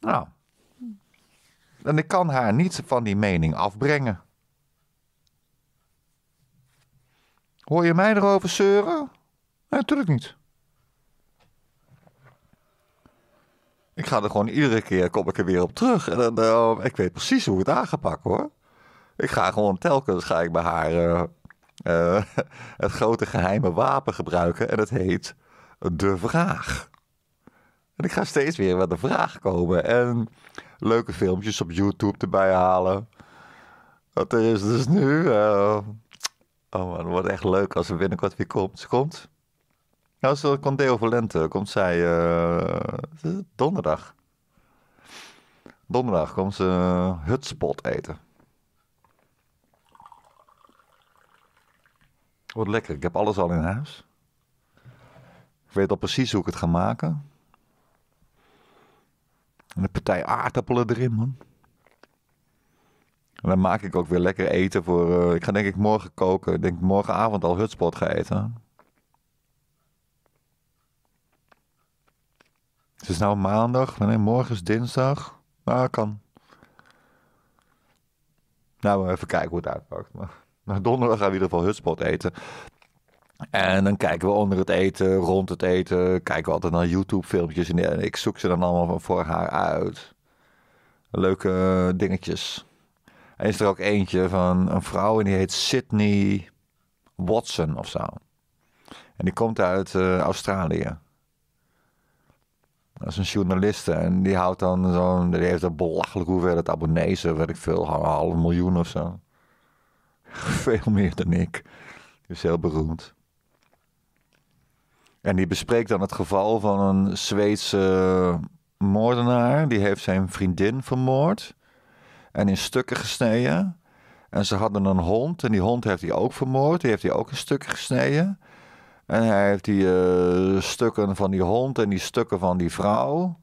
Nou, en ik kan haar niet van die mening afbrengen. Hoor je mij erover zeuren? Natuurlijk niet. Ik ga er gewoon iedere keer kom ik er weer op terug. En ik weet precies hoe het aangepakt hoor. Ik ga gewoon telkens ga ik bij haar eh, eh, het grote geheime wapen gebruiken. En dat heet de vraag. En ik ga steeds weer met de vraag komen. En leuke filmpjes op YouTube erbij halen. Dat is dus nu. Eh, oh man, het wordt echt leuk als ze binnenkort weer komt. Ze komt. Als nou, ze komt van lente, Komt zij eh, donderdag. Donderdag komt ze eh, hutspot eten. Wordt lekker. Ik heb alles al in huis. Ik weet al precies hoe ik het ga maken. En een partij aardappelen erin, man. En dan maak ik ook weer lekker eten voor... Eh, ik ga denk ik morgen koken. Ik denk morgenavond al hutspot gaan eten. Het is nou maandag. Nee, morgen is dinsdag. Maar nou, kan. Nou, even kijken hoe het uitpakt. Maar, nou, donderdag gaan we in ieder geval hutspot eten. En dan kijken we onder het eten, rond het eten, kijken we altijd naar YouTube-filmpjes. En eh, ik zoek ze dan allemaal voor haar uit. Leuke dingetjes. En is er ook eentje van een vrouw en die heet Sydney Watson of zo. En die komt uit eh, Australië. Dat is een journaliste en die houdt dan zo'n. Die heeft een belachelijk hoeveelheid abonnees, weet ik veel, half miljoen of zo. Veel meer dan ik. Die is heel beroemd. En die bespreekt dan het geval van een Zweedse moordenaar. Die heeft zijn vriendin vermoord en in stukken gesneden. En ze hadden een hond en die hond heeft hij ook vermoord. Die heeft hij ook in stukken gesneden. En hij heeft die eh, stukken van die hond en die stukken van die vrouw.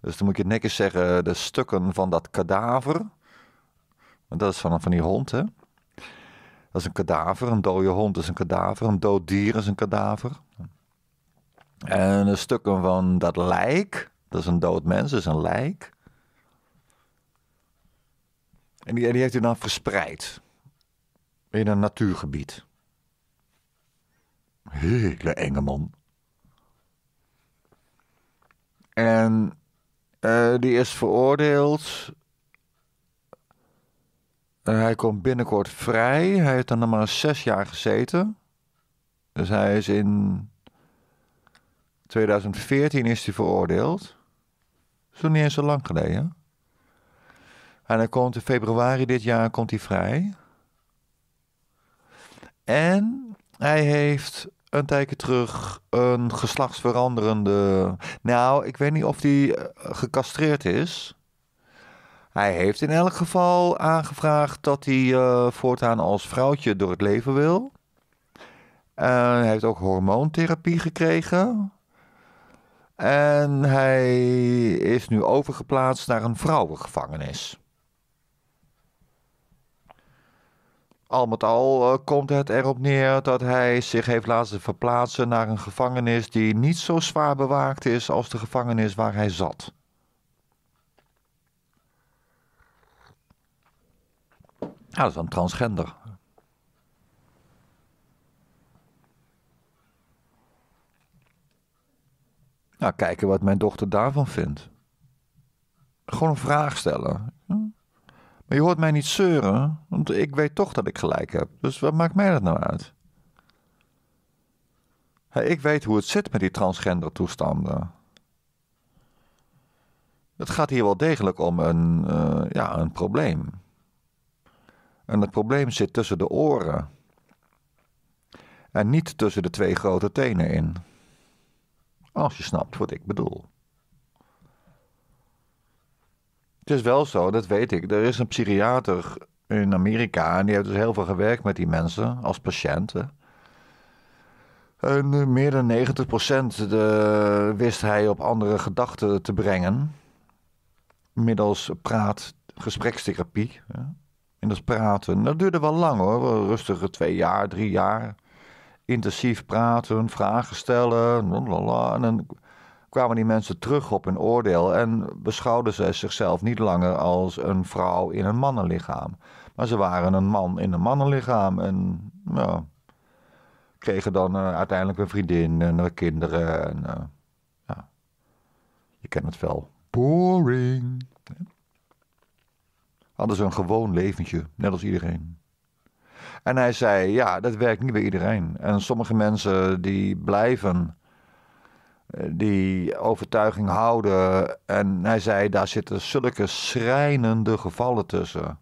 Dus dan moet je netjes zeggen, de stukken van dat kadaver. Want dat is van, van die hond, hè? Dat is een kadaver. Een dode hond is een kadaver. Een dood dier is een kadaver. En een stukken van dat lijk, dat is een dood mens, dat is een lijk. En die, heeft hij dan verspreid in een natuurgebied. Hele enge man. En eh, die is veroordeeld. Uh, hij komt binnenkort vrij. Hij heeft dan nog maar zes jaar gezeten. Dus hij is in 2014 is hij veroordeeld. zo is niet eens zo lang geleden. En dan komt in februari dit jaar komt hij vrij. En hij heeft een tijdje terug een geslachtsveranderende. Nou, ik weet niet of hij eh, gecastreerd is. Hij heeft in elk geval aangevraagd dat hij uh, voortaan als vrouwtje door het leven wil. hij heeft ook hormoontherapie gekregen. En hij is nu overgeplaatst naar een vrouwengevangenis. Al met al eh, komt het erop neer dat hij zich heeft laten verplaatsen naar een gevangenis die niet zo zwaar bewaakt is als de gevangenis waar hij zat. Ja, dat is een transgender. Nou, kijken wat mijn dochter daarvan vindt. Gewoon een vraag stellen. Hm? Maar je hoort mij niet zeuren, want ik weet toch dat ik gelijk heb. Dus wat maakt mij dat nou uit? ik weet hoe het zit met die transgender toestanden. Het gaat hier wel degelijk om een, eh, ja, een probleem. En het probleem zit tussen de oren. En niet tussen de twee grote tenen in. Als je snapt wat ik bedoel. Het is wel zo, dat weet ik. Er is een psychiater in Amerika en die heeft dus heel veel gewerkt met die mensen als patiënten. En eh, meer dan 90% de, eh, wist hij op andere gedachten te brengen. Middels praat, gesprekstherapie. En dat praten. Dat duurde wel lang hoor. Rustige twee jaar, drie jaar intensief praten, vragen stellen. en dan kwamen die mensen terug op hun oordeel en beschouwden ze zichzelf niet langer als een vrouw in een mannenlichaam. Maar ze waren een man in een mannenlichaam en nou, kregen dan eh, uiteindelijk een vriendin en kinderen. En, eh, ja. Je kent het wel. Boring. Hadden ze een gewoon leventje, net als iedereen. En hij zei, ja, dat werkt niet bij iedereen. En sommige mensen die blijven eh, die overtuiging houden. En hij zei, daar zitten zulke schrijnende gevallen tussen.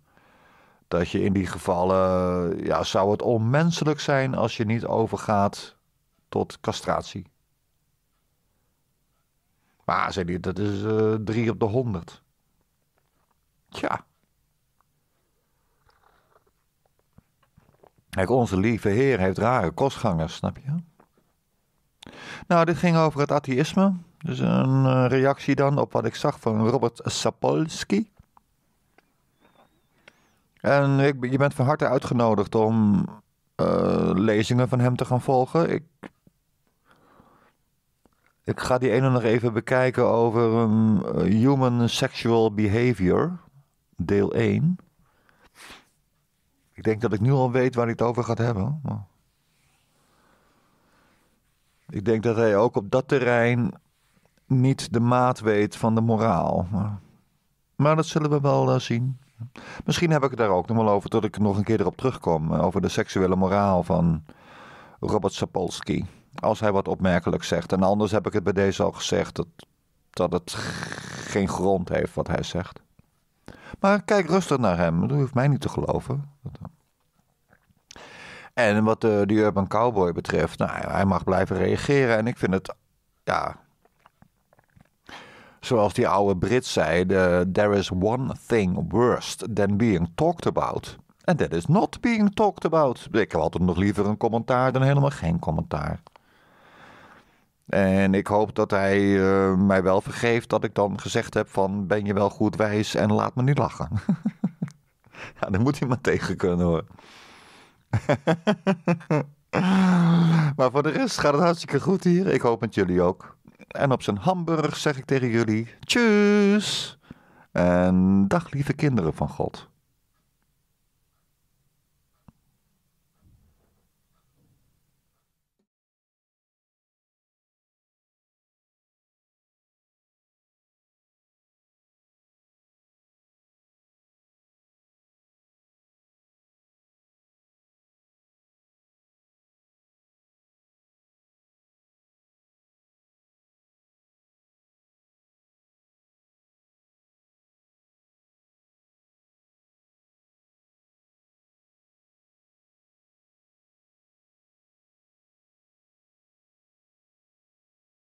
Dat je in die gevallen, ja, zou het onmenselijk zijn als je niet overgaat tot castratie. Maar, zei hij, dat is eh, drie op de honderd. Tja. Kijk, onze lieve Heer heeft rare kostgangers, snap je? Nou, dit ging over het atheïsme. Dus een eh, reactie dan op wat ik zag van Robert Sapolsky. En ik, je bent van harte uitgenodigd om eh, lezingen van hem te gaan volgen. Ik, ik ga die ene nog even bekijken over eh, Human Sexual Behavior, deel 1. Ik denk dat ik nu al weet waar hij het over gaat hebben. Ik denk dat hij ook op dat terrein niet de maat weet van de moraal. Maar, dat zullen we wel uh, zien. Misschien heb ik het daar ook nog wel over tot ik nog een keer erop terugkom. Eh, over de seksuele moraal van Robert Sapolsky. Als hij wat opmerkelijk zegt. En anders heb ik het bij deze al gezegd dat, dat het geen grond heeft wat hij zegt. Maar kijk rustig naar hem. Dat hoeft mij niet te geloven. En wat eh, de, Urban Cowboy betreft, nou, hij mag blijven reageren. En ik vind het, ja. Zoals die oude Brit zei: There is one thing worse than being talked about. And that is not being talked about. Ik had altijd nog liever een commentaar dan helemaal geen commentaar. En ik hoop dat hij eh, mij wel vergeeft dat ik dan gezegd heb van ben je wel goed wijs en laat me niet lachen. ja, daar moet hij maar tegen kunnen hoor. maar voor de rest gaat het hartstikke goed hier. Ik hoop met jullie ook. En op zijn Hamburg zeg ik tegen jullie: Tjus! En dag, lieve kinderen van God.